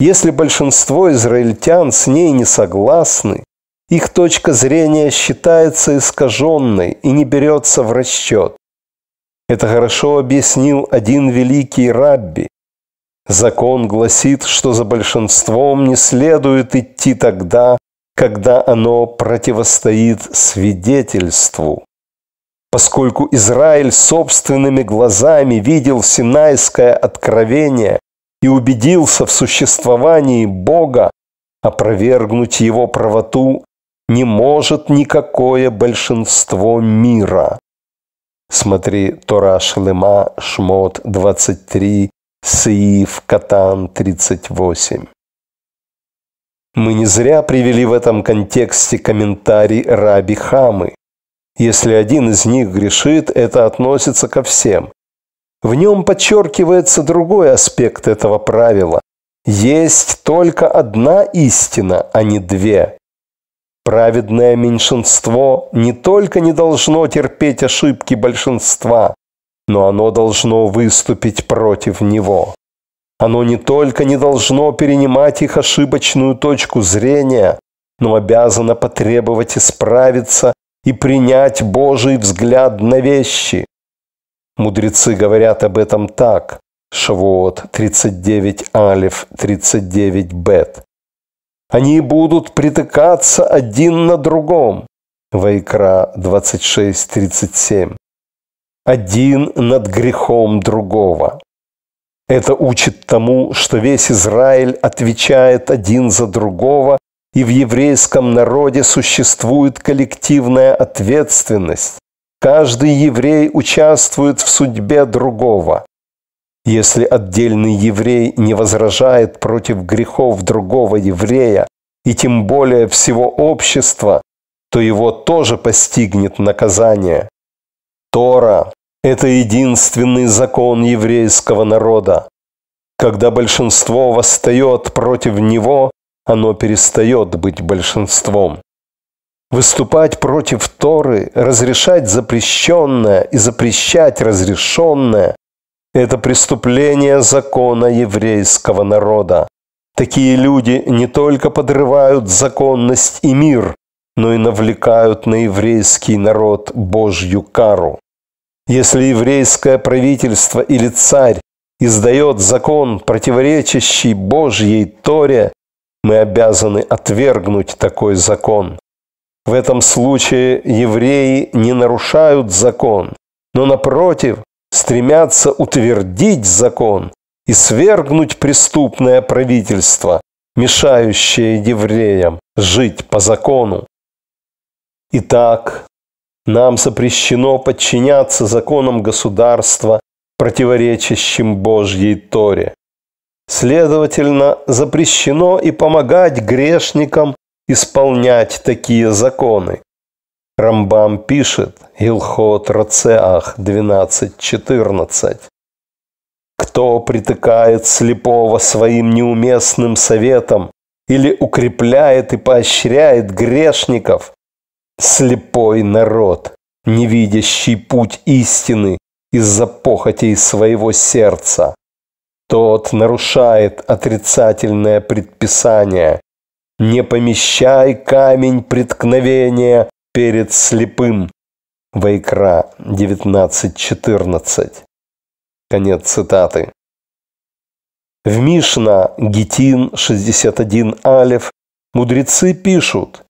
Если большинство израильтян с ней не согласны, их точка зрения считается искаженной и не берется в расчет. Это хорошо объяснил один великий рабби. Закон гласит, что за большинством не следует идти тогда, когда оно противостоит свидетельству. Поскольку Израиль собственными глазами видел Синайское откровение и убедился в существовании Бога, опровергнуть его правоту не может никакое большинство мира. Смотри Тора Шлема, Шмот 23, Сиив, Катан 38. Мы не зря привели в этом контексте комментарий Раби Хамы. Если один из них грешит, это относится ко всем. В нем подчеркивается другой аспект этого правила. Есть только одна истина, а не две. Праведное меньшинство не только не должно терпеть ошибки большинства, но оно должно выступить против него. Оно не только не должно перенимать их ошибочную точку зрения, но обязано потребовать исправиться и принять Божий взгляд на вещи. Мудрецы говорят об этом так. Шавуот 39 Алиф 39 Бет. Они будут притыкаться один на другом. Вайкра 26.37. Один над грехом другого. Это учит тому, что весь Израиль отвечает один за другого, и в еврейском народе существует коллективная ответственность. Каждый еврей участвует в судьбе другого. Если отдельный еврей не возражает против грехов другого еврея, и тем более всего общества, то его тоже постигнет наказание. Тора – это единственный закон еврейского народа. Когда большинство восстает против него, оно перестает быть большинством. Выступать против Торы, разрешать запрещенное и запрещать разрешенное это преступление закона еврейского народа. Такие люди не только подрывают законность и мир, но и навлекают на еврейский народ Божью кару. Если еврейское правительство или царь издает закон, противоречащий Божьей Торе, мы обязаны отвергнуть такой закон. В этом случае евреи не нарушают закон, но напротив стремятся утвердить закон и свергнуть преступное правительство, мешающее евреям жить по закону. Итак, нам запрещено подчиняться законам государства, противоречащим Божьей Торе. Следовательно, запрещено и помогать грешникам исполнять такие законы, Рамбам пишет, Илхот Рацеах 12.14. Кто притыкает слепого своим неуместным советом или укрепляет и поощряет грешников? Слепой народ, не видящий путь истины из-за похотей своего сердца. Тот нарушает отрицательное предписание. Не помещай камень преткновения перед слепым. Вайкра 19.14. Конец цитаты. В Мишна Гитин 61 Алев мудрецы пишут,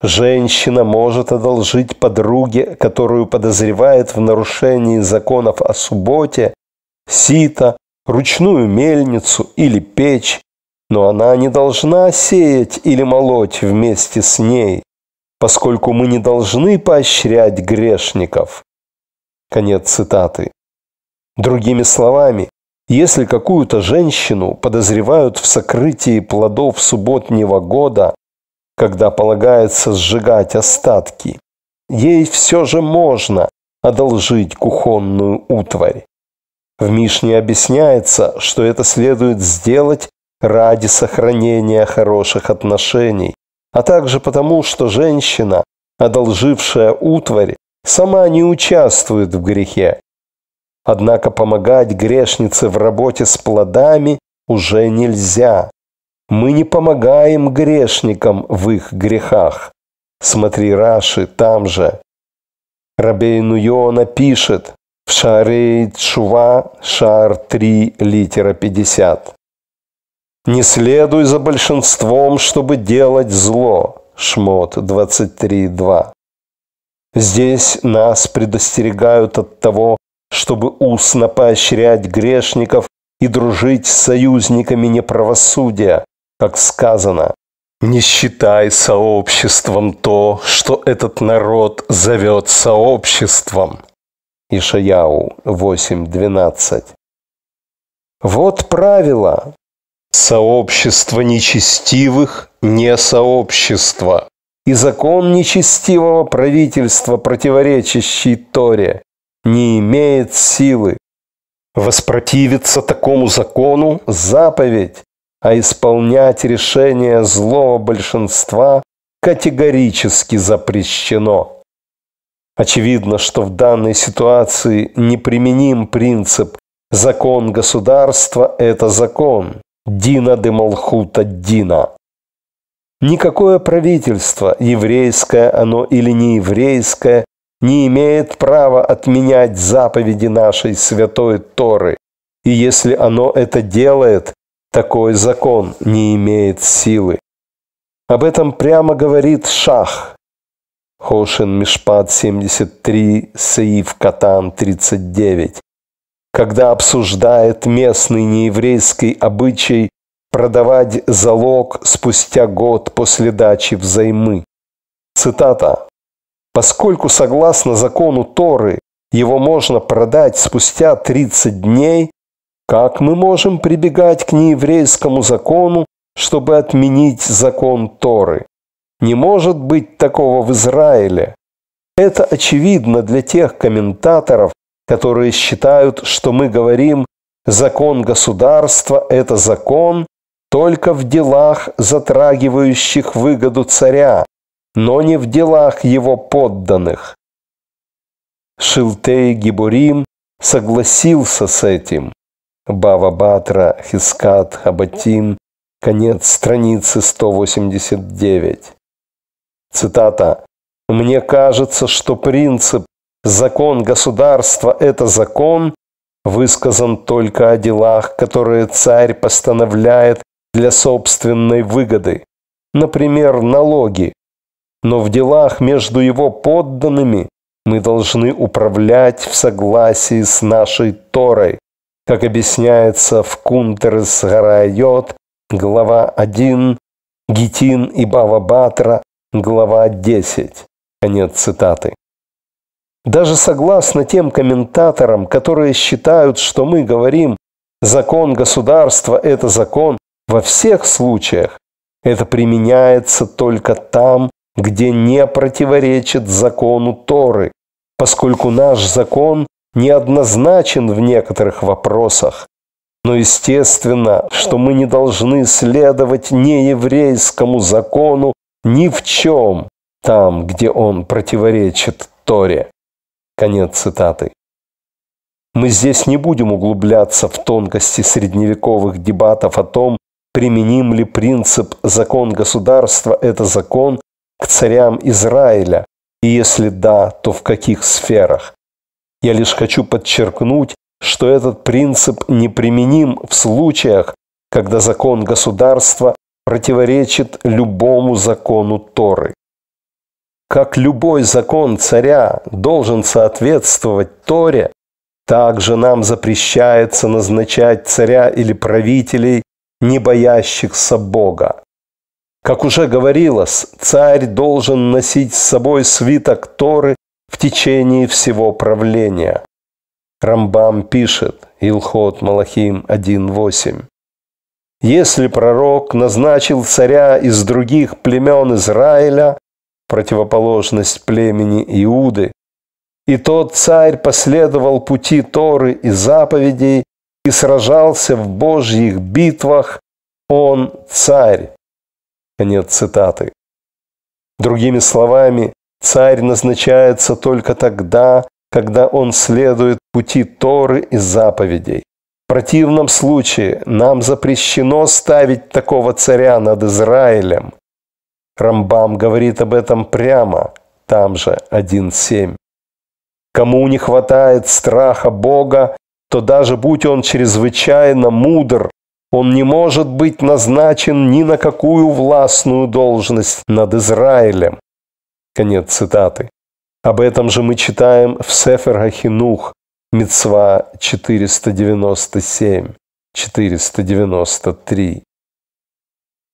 «Женщина может одолжить подруге, которую подозревает в нарушении законов о субботе, сито, ручную мельницу или печь, но она не должна сеять или молоть вместе с ней поскольку мы не должны поощрять грешников. Конец цитаты. Другими словами, если какую-то женщину подозревают в сокрытии плодов субботнего года, когда полагается сжигать остатки, ей все же можно одолжить кухонную утварь. В Мишне объясняется, что это следует сделать ради сохранения хороших отношений, а также потому, что женщина, одолжившая утварь сама не участвует в грехе. Однако помогать грешнице в работе с плодами уже нельзя. Мы не помогаем грешникам в их грехах. Смотри Раши там же. Рабейн Йона пишет в Шарей Чува, шар 3, литера 50. Не следуй за большинством, чтобы делать зло. Шмот 23.2. Здесь нас предостерегают от того, чтобы устно поощрять грешников и дружить с союзниками неправосудия, как сказано. Не считай сообществом то, что этот народ зовет сообществом. Ишаяу 8.12. Вот правило, Сообщество нечестивых – не сообщество. И закон нечестивого правительства, противоречащий Торе, не имеет силы. Воспротивиться такому закону – заповедь, а исполнять решение злого большинства категорически запрещено. Очевидно, что в данной ситуации неприменим принцип «закон государства – это закон». Дина де Малхута Дина. Никакое правительство, еврейское оно или нееврейское, не имеет права отменять заповеди нашей святой Торы. И если оно это делает, такой закон не имеет силы. Об этом прямо говорит Шах. Хошин Мишпат 73, Саив Катан 39 когда обсуждает местный нееврейский обычай продавать залог спустя год после дачи взаймы. Цитата. «Поскольку, согласно закону Торы, его можно продать спустя 30 дней, как мы можем прибегать к нееврейскому закону, чтобы отменить закон Торы? Не может быть такого в Израиле. Это очевидно для тех комментаторов, которые считают, что мы говорим «закон государства – это закон только в делах, затрагивающих выгоду царя, но не в делах его подданных». Шилтей Гибурим согласился с этим. Бава Батра, Хискат, Хабатим, конец страницы 189. Цитата. «Мне кажется, что принцип Закон государства – это закон, высказан только о делах, которые царь постановляет для собственной выгоды, например, налоги. Но в делах между его подданными мы должны управлять в согласии с нашей Торой, как объясняется в Кунтерес Гарайот, глава 1, Гитин и Бава Батра, глава 10. Конец цитаты. Даже согласно тем комментаторам, которые считают, что мы говорим «закон государства – это закон» во всех случаях, это применяется только там, где не противоречит закону Торы, поскольку наш закон неоднозначен в некоторых вопросах. Но естественно, что мы не должны следовать нееврейскому закону ни в чем, там, где он противоречит Торе. Конец цитаты. Мы здесь не будем углубляться в тонкости средневековых дебатов о том, применим ли принцип «закон государства – это закон» к царям Израиля, и если да, то в каких сферах. Я лишь хочу подчеркнуть, что этот принцип неприменим в случаях, когда закон государства противоречит любому закону Торы как любой закон царя должен соответствовать Торе, также нам запрещается назначать царя или правителей, не боящихся Бога. Как уже говорилось, царь должен носить с собой свиток Торы в течение всего правления. Рамбам пишет, Илхот Малахим 1.8. Если пророк назначил царя из других племен Израиля, противоположность племени Иуды. И тот царь последовал пути Торы и заповедей и сражался в божьих битвах. Он царь. Конец цитаты. Другими словами, царь назначается только тогда, когда он следует пути Торы и заповедей. В противном случае нам запрещено ставить такого царя над Израилем – Рамбам говорит об этом прямо, там же 1.7. Кому не хватает страха Бога, то даже будь он чрезвычайно мудр, он не может быть назначен ни на какую властную должность над Израилем. Конец цитаты. Об этом же мы читаем в Сефер Хахинух, Мицва 497, 493.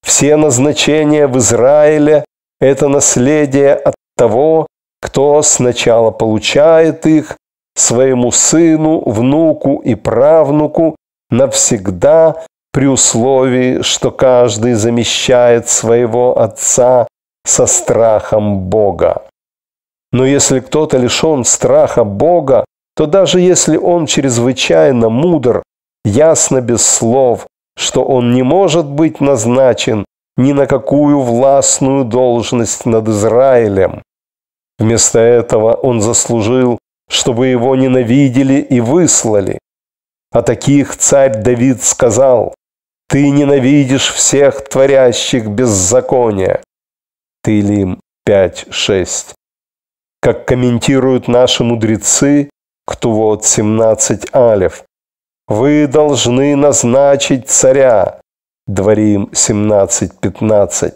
Все назначения в Израиле – это наследие от того, кто сначала получает их своему сыну, внуку и правнуку навсегда при условии, что каждый замещает своего отца со страхом Бога. Но если кто-то лишен страха Бога, то даже если он чрезвычайно мудр, ясно без слов, что он не может быть назначен ни на какую властную должность над Израилем. Вместо этого он заслужил, чтобы его ненавидели и выслали. О а таких царь Давид сказал, «Ты ненавидишь всех творящих беззакония». Тылим 5.6. Как комментируют наши мудрецы, Ктувот 17 алев, вы должны назначить царя. Дворим 17.15.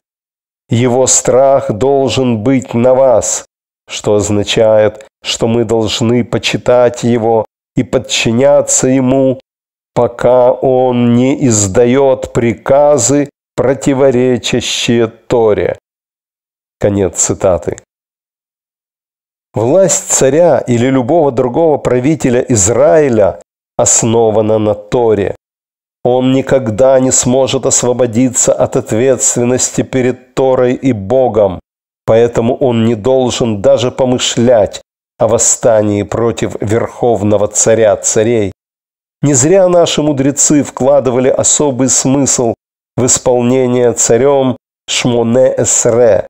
Его страх должен быть на вас, что означает, что мы должны почитать его и подчиняться ему, пока он не издает приказы, противоречащие Торе. Конец цитаты. Власть царя или любого другого правителя Израиля основана на Торе. Он никогда не сможет освободиться от ответственности перед Торой и Богом, поэтому он не должен даже помышлять о восстании против верховного царя царей. Не зря наши мудрецы вкладывали особый смысл в исполнение царем Шмоне Эсре,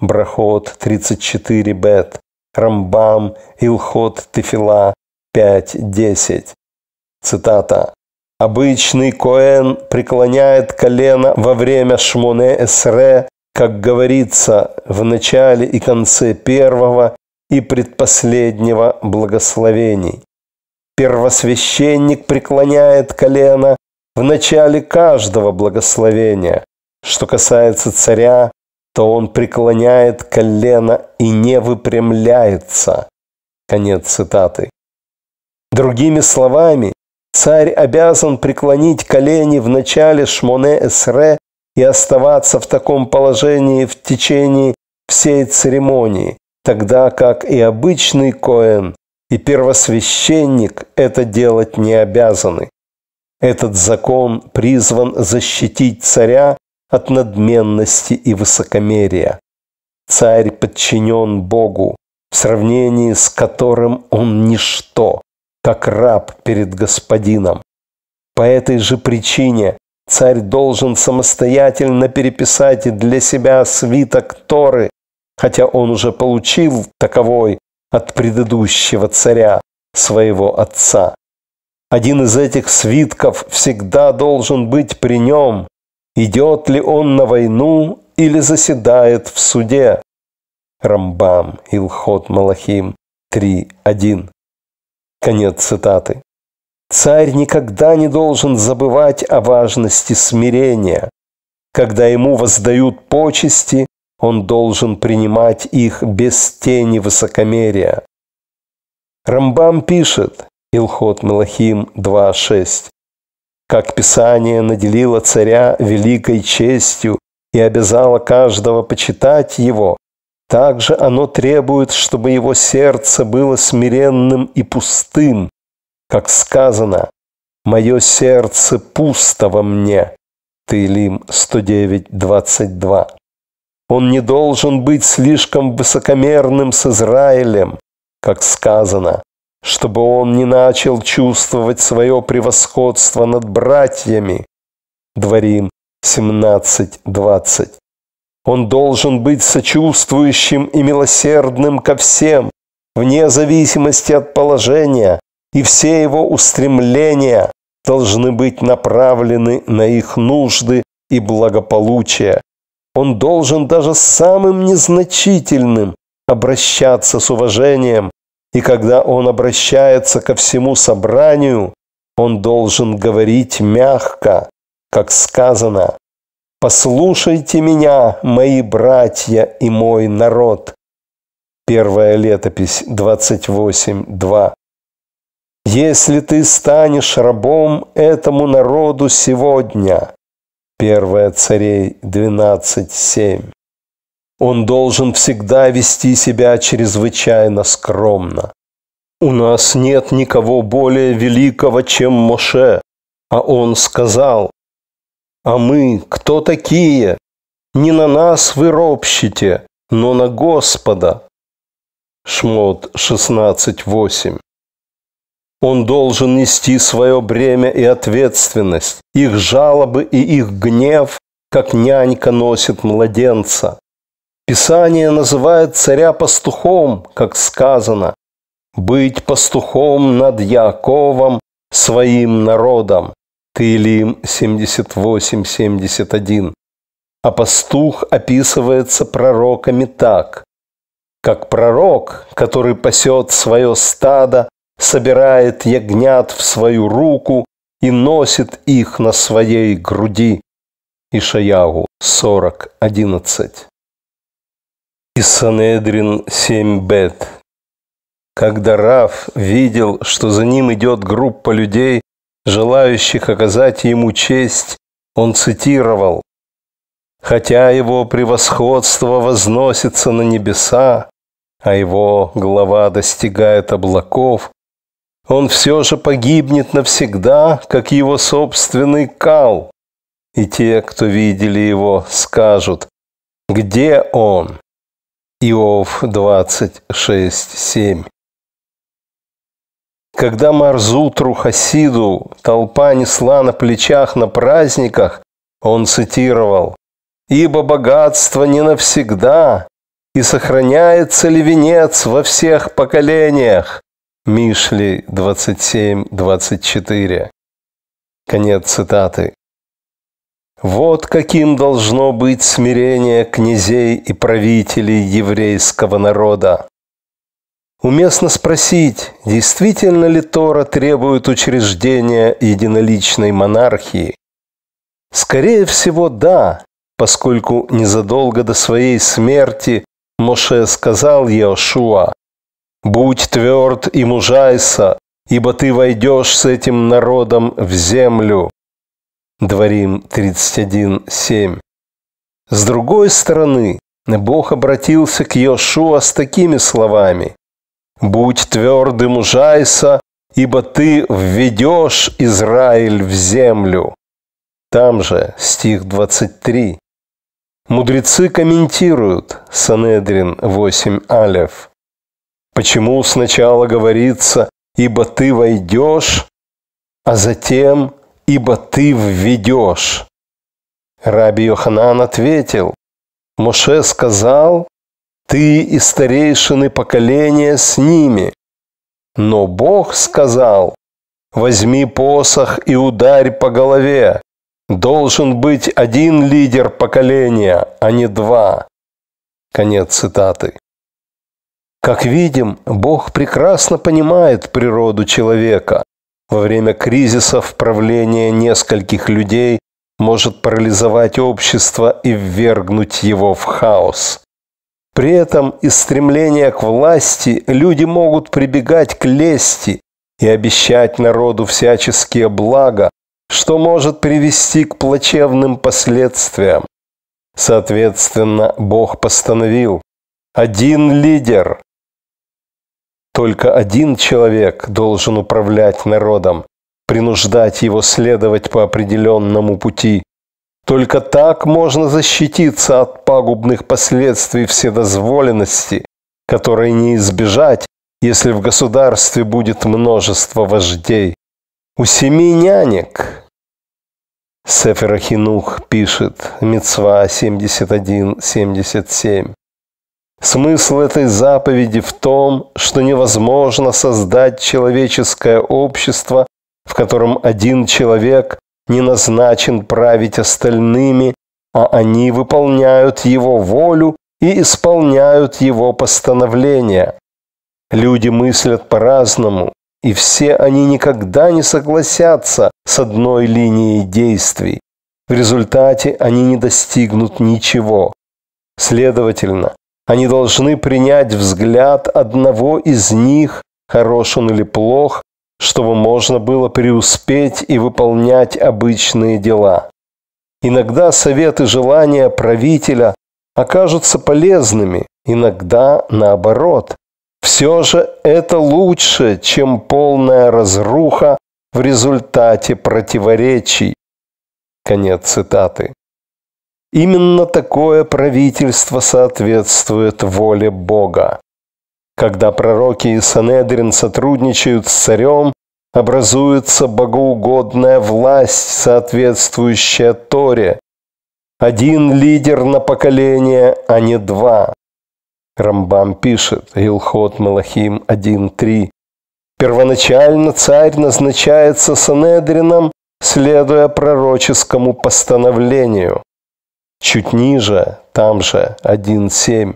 Брахот 34 Бет, Рамбам, Илхот Тефила 5.10. Цитата. Обычный Коэн преклоняет колено во время Шмоне Эсре, как говорится, в начале и конце первого и предпоследнего благословений. Первосвященник преклоняет колено в начале каждого благословения. Что касается царя, то он преклоняет колено и не выпрямляется. Конец цитаты. Другими словами, Царь обязан преклонить колени в начале Шмоне Эсре и оставаться в таком положении в течение всей церемонии, тогда как и обычный Коэн, и первосвященник это делать не обязаны. Этот закон призван защитить царя от надменности и высокомерия. Царь подчинен Богу, в сравнении с которым он ничто, как раб перед господином. По этой же причине царь должен самостоятельно переписать для себя свиток Торы, хотя он уже получил таковой от предыдущего царя, своего отца. Один из этих свитков всегда должен быть при нем, идет ли он на войну или заседает в суде. Рамбам, Илхот Малахим 3.1 Конец цитаты. Царь никогда не должен забывать о важности смирения. Когда ему воздают почести, он должен принимать их без тени высокомерия. Рамбам пишет, Илхот Мелахим 2.6, как Писание наделило царя великой честью и обязало каждого почитать его, также оно требует, чтобы его сердце было смиренным и пустым, как сказано, «Мое сердце пусто во мне» Таилим 109.22. Он не должен быть слишком высокомерным с Израилем, как сказано, чтобы он не начал чувствовать свое превосходство над братьями. Дворим 17.20. Он должен быть сочувствующим и милосердным ко всем, вне зависимости от положения, и все его устремления должны быть направлены на их нужды и благополучие. Он должен даже самым незначительным обращаться с уважением, и когда он обращается ко всему собранию, он должен говорить мягко, как сказано, «Послушайте меня, мои братья и мой народ». Первая летопись 28.2. «Если ты станешь рабом этому народу сегодня». Первая царей 12.7. Он должен всегда вести себя чрезвычайно скромно. У нас нет никого более великого, чем Моше. А он сказал, а мы кто такие? Не на нас вы ропщите, но на Господа. Шмот 16.8 Он должен нести свое бремя и ответственность, их жалобы и их гнев, как нянька носит младенца. Писание называет царя пастухом, как сказано, быть пастухом над Яковом, своим народом. Таилим 78-71. А пастух описывается пророками так. Как пророк, который пасет свое стадо, собирает ягнят в свою руку и носит их на своей груди. Ишаягу 40.11. И Санедрин 7 бет. Когда Раф видел, что за ним идет группа людей, желающих оказать ему честь, он цитировал «Хотя его превосходство возносится на небеса, а его голова достигает облаков, он все же погибнет навсегда, как его собственный кал. И те, кто видели его, скажут, где он? Иов 26, 7. Когда Марзутру Хасиду толпа несла на плечах на праздниках, он цитировал «Ибо богатство не навсегда, и сохраняется ли венец во всех поколениях?» Мишли 27-24. Конец цитаты. Вот каким должно быть смирение князей и правителей еврейского народа. Уместно спросить, действительно ли Тора требует учреждения единоличной монархии? Скорее всего, да, поскольку незадолго до своей смерти Моше сказал Иошуа, «Будь тверд и мужайся, ибо ты войдешь с этим народом в землю». Дворим 31.7. С другой стороны, Бог обратился к Иошуа с такими словами, Будь твердым, жайся, ибо ты введешь Израиль в землю. Там же стих 23. Мудрецы комментируют Санедрин 8 Алев. Почему сначала говорится «ибо ты войдешь», а затем «ибо ты введешь». Раби Йоханан ответил, Моше сказал, ты и старейшины поколения с ними. Но Бог сказал, возьми посох и ударь по голове. Должен быть один лидер поколения, а не два. Конец цитаты. Как видим, Бог прекрасно понимает природу человека. Во время кризисов правление нескольких людей может парализовать общество и ввергнуть его в хаос. При этом из стремления к власти люди могут прибегать к лести и обещать народу всяческие блага, что может привести к плачевным последствиям. Соответственно, Бог постановил один лидер. Только один человек должен управлять народом, принуждать его следовать по определенному пути, только так можно защититься от пагубных последствий вседозволенности, которые не избежать, если в государстве будет множество вождей. У семи нянек. Сефер Ахинух пишет, Мицва 71-77. Смысл этой заповеди в том, что невозможно создать человеческое общество, в котором один человек не назначен править остальными, а они выполняют его волю и исполняют его постановления. Люди мыслят по-разному, и все они никогда не согласятся с одной линией действий. В результате они не достигнут ничего. Следовательно, они должны принять взгляд одного из них, хорош он или плох, чтобы можно было преуспеть и выполнять обычные дела. Иногда советы желания правителя окажутся полезными, иногда наоборот. Все же это лучше, чем полная разруха в результате противоречий. Конец цитаты. Именно такое правительство соответствует воле Бога. Когда пророки и Санедрин сотрудничают с царем, образуется богоугодная власть, соответствующая Торе. Один лидер на поколение, а не два. Рамбам пишет, Илхот Малахим 1.3. Первоначально царь назначается Санедрином, следуя пророческому постановлению. Чуть ниже, там же 1.7.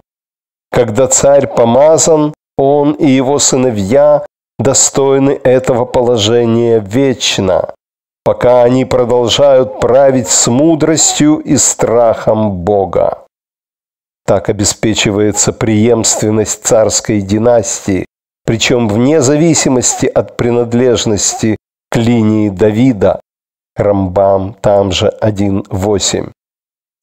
Когда царь помазан, он и его сыновья достойны этого положения вечно, пока они продолжают править с мудростью и страхом Бога. Так обеспечивается преемственность царской династии, причем вне зависимости от принадлежности к линии Давида. Рамбам там же 1.8.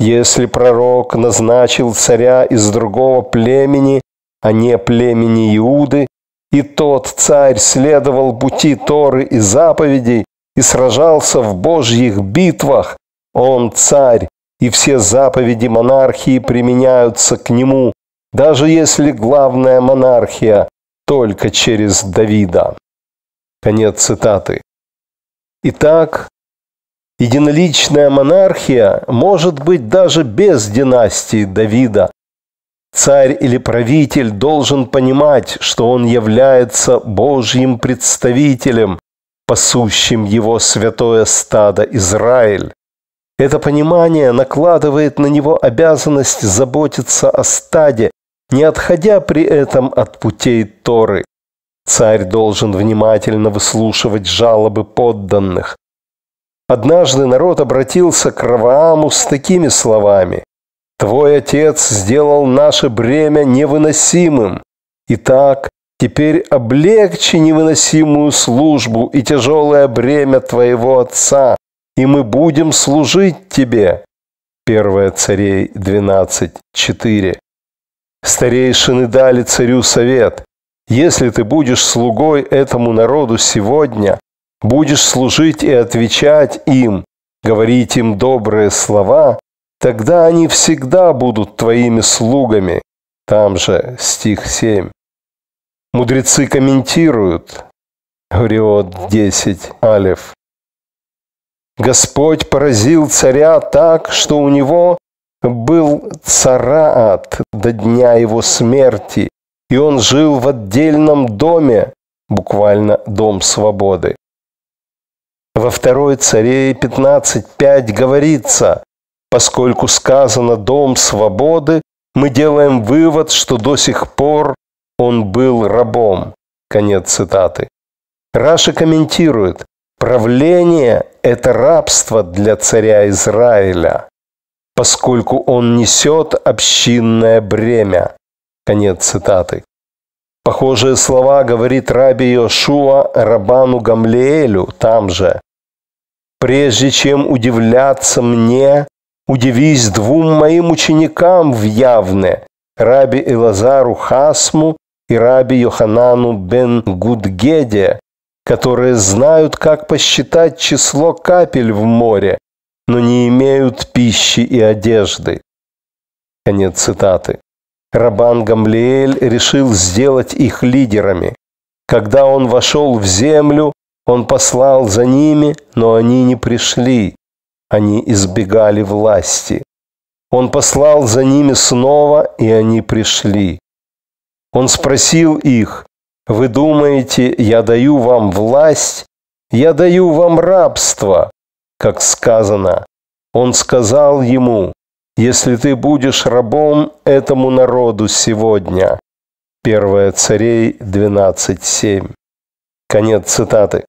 Если пророк назначил царя из другого племени, а не племени Иуды, и тот царь следовал пути Торы и заповедей и сражался в божьих битвах, он царь, и все заповеди монархии применяются к нему, даже если главная монархия только через Давида. Конец цитаты. Итак, Единоличная монархия может быть даже без династии Давида. Царь или правитель должен понимать, что он является Божьим представителем, пасущим его святое стадо Израиль. Это понимание накладывает на него обязанность заботиться о стаде, не отходя при этом от путей Торы. Царь должен внимательно выслушивать жалобы подданных, Однажды народ обратился к Равааму с такими словами. «Твой отец сделал наше бремя невыносимым. Итак, теперь облегчи невыносимую службу и тяжелое бремя твоего отца, и мы будем служить тебе». 1 Царей 12.4 Старейшины дали царю совет. «Если ты будешь слугой этому народу сегодня, будешь служить и отвечать им, говорить им добрые слова, тогда они всегда будут твоими слугами. Там же стих 7. Мудрецы комментируют. Гриот 10, Алиф. Господь поразил царя так, что у него был цараат до дня его смерти, и он жил в отдельном доме, буквально дом свободы. Во второй царей 15.5 говорится, поскольку сказано «дом свободы», мы делаем вывод, что до сих пор он был рабом. Конец цитаты. Раши комментирует, правление – это рабство для царя Израиля, поскольку он несет общинное бремя. Конец цитаты. Похожие слова говорит раби Йошуа Рабану Гамлеэлю там же. «Прежде чем удивляться мне, удивись двум моим ученикам в Явне, раби Илазару Хасму и раби Йоханану бен Гудгеде, которые знают, как посчитать число капель в море, но не имеют пищи и одежды». Конец цитаты. Рабан Гамлиэль решил сделать их лидерами. Когда он вошел в землю, он послал за ними, но они не пришли. Они избегали власти. Он послал за ними снова, и они пришли. Он спросил их, «Вы думаете, я даю вам власть? Я даю вам рабство?» Как сказано, он сказал ему, если ты будешь рабом этому народу сегодня. 1 Царей 12.7. Конец цитаты.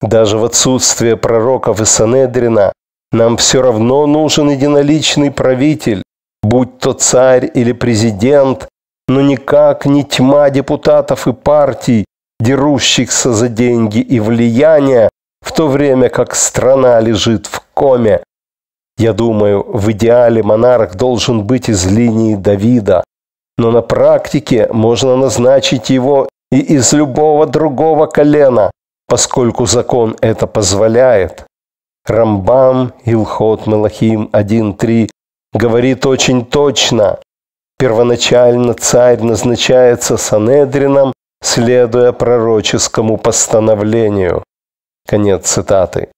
Даже в отсутствие пророков и Санедрина нам все равно нужен единоличный правитель, будь то царь или президент, но никак не тьма депутатов и партий, дерущихся за деньги и влияние, в то время как страна лежит в коме, я думаю, в идеале монарх должен быть из линии Давида, но на практике можно назначить его и из любого другого колена, поскольку закон это позволяет. Рамбам Илхот Мелахим 1.3 говорит очень точно. Первоначально царь назначается Санедрином, следуя пророческому постановлению. Конец цитаты.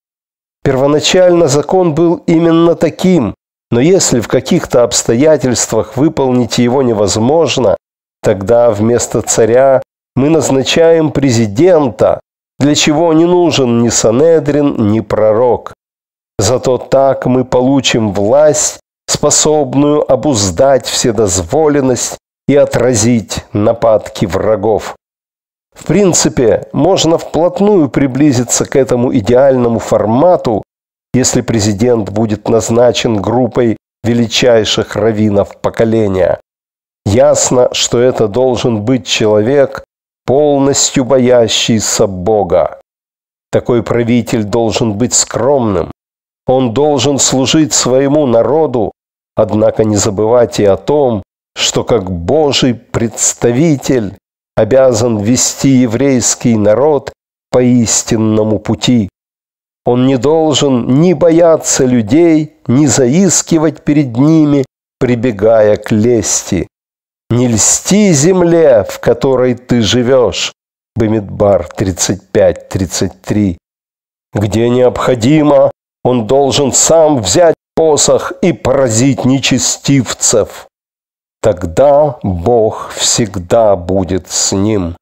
Первоначально закон был именно таким, но если в каких-то обстоятельствах выполнить его невозможно, тогда вместо царя мы назначаем президента, для чего не нужен ни Санедрин, ни пророк. Зато так мы получим власть, способную обуздать вседозволенность и отразить нападки врагов. В принципе, можно вплотную приблизиться к этому идеальному формату, если президент будет назначен группой величайших раввинов поколения. Ясно, что это должен быть человек, полностью боящийся Бога. Такой правитель должен быть скромным. Он должен служить своему народу, однако не забывать и о том, что как Божий представитель обязан вести еврейский народ по истинному пути. Он не должен ни бояться людей, ни заискивать перед ними, прибегая к лести. «Не льсти земле, в которой ты живешь» Бамидбар 35-33. Где необходимо, он должен сам взять посох и поразить нечестивцев. Тогда Бог всегда будет с ним.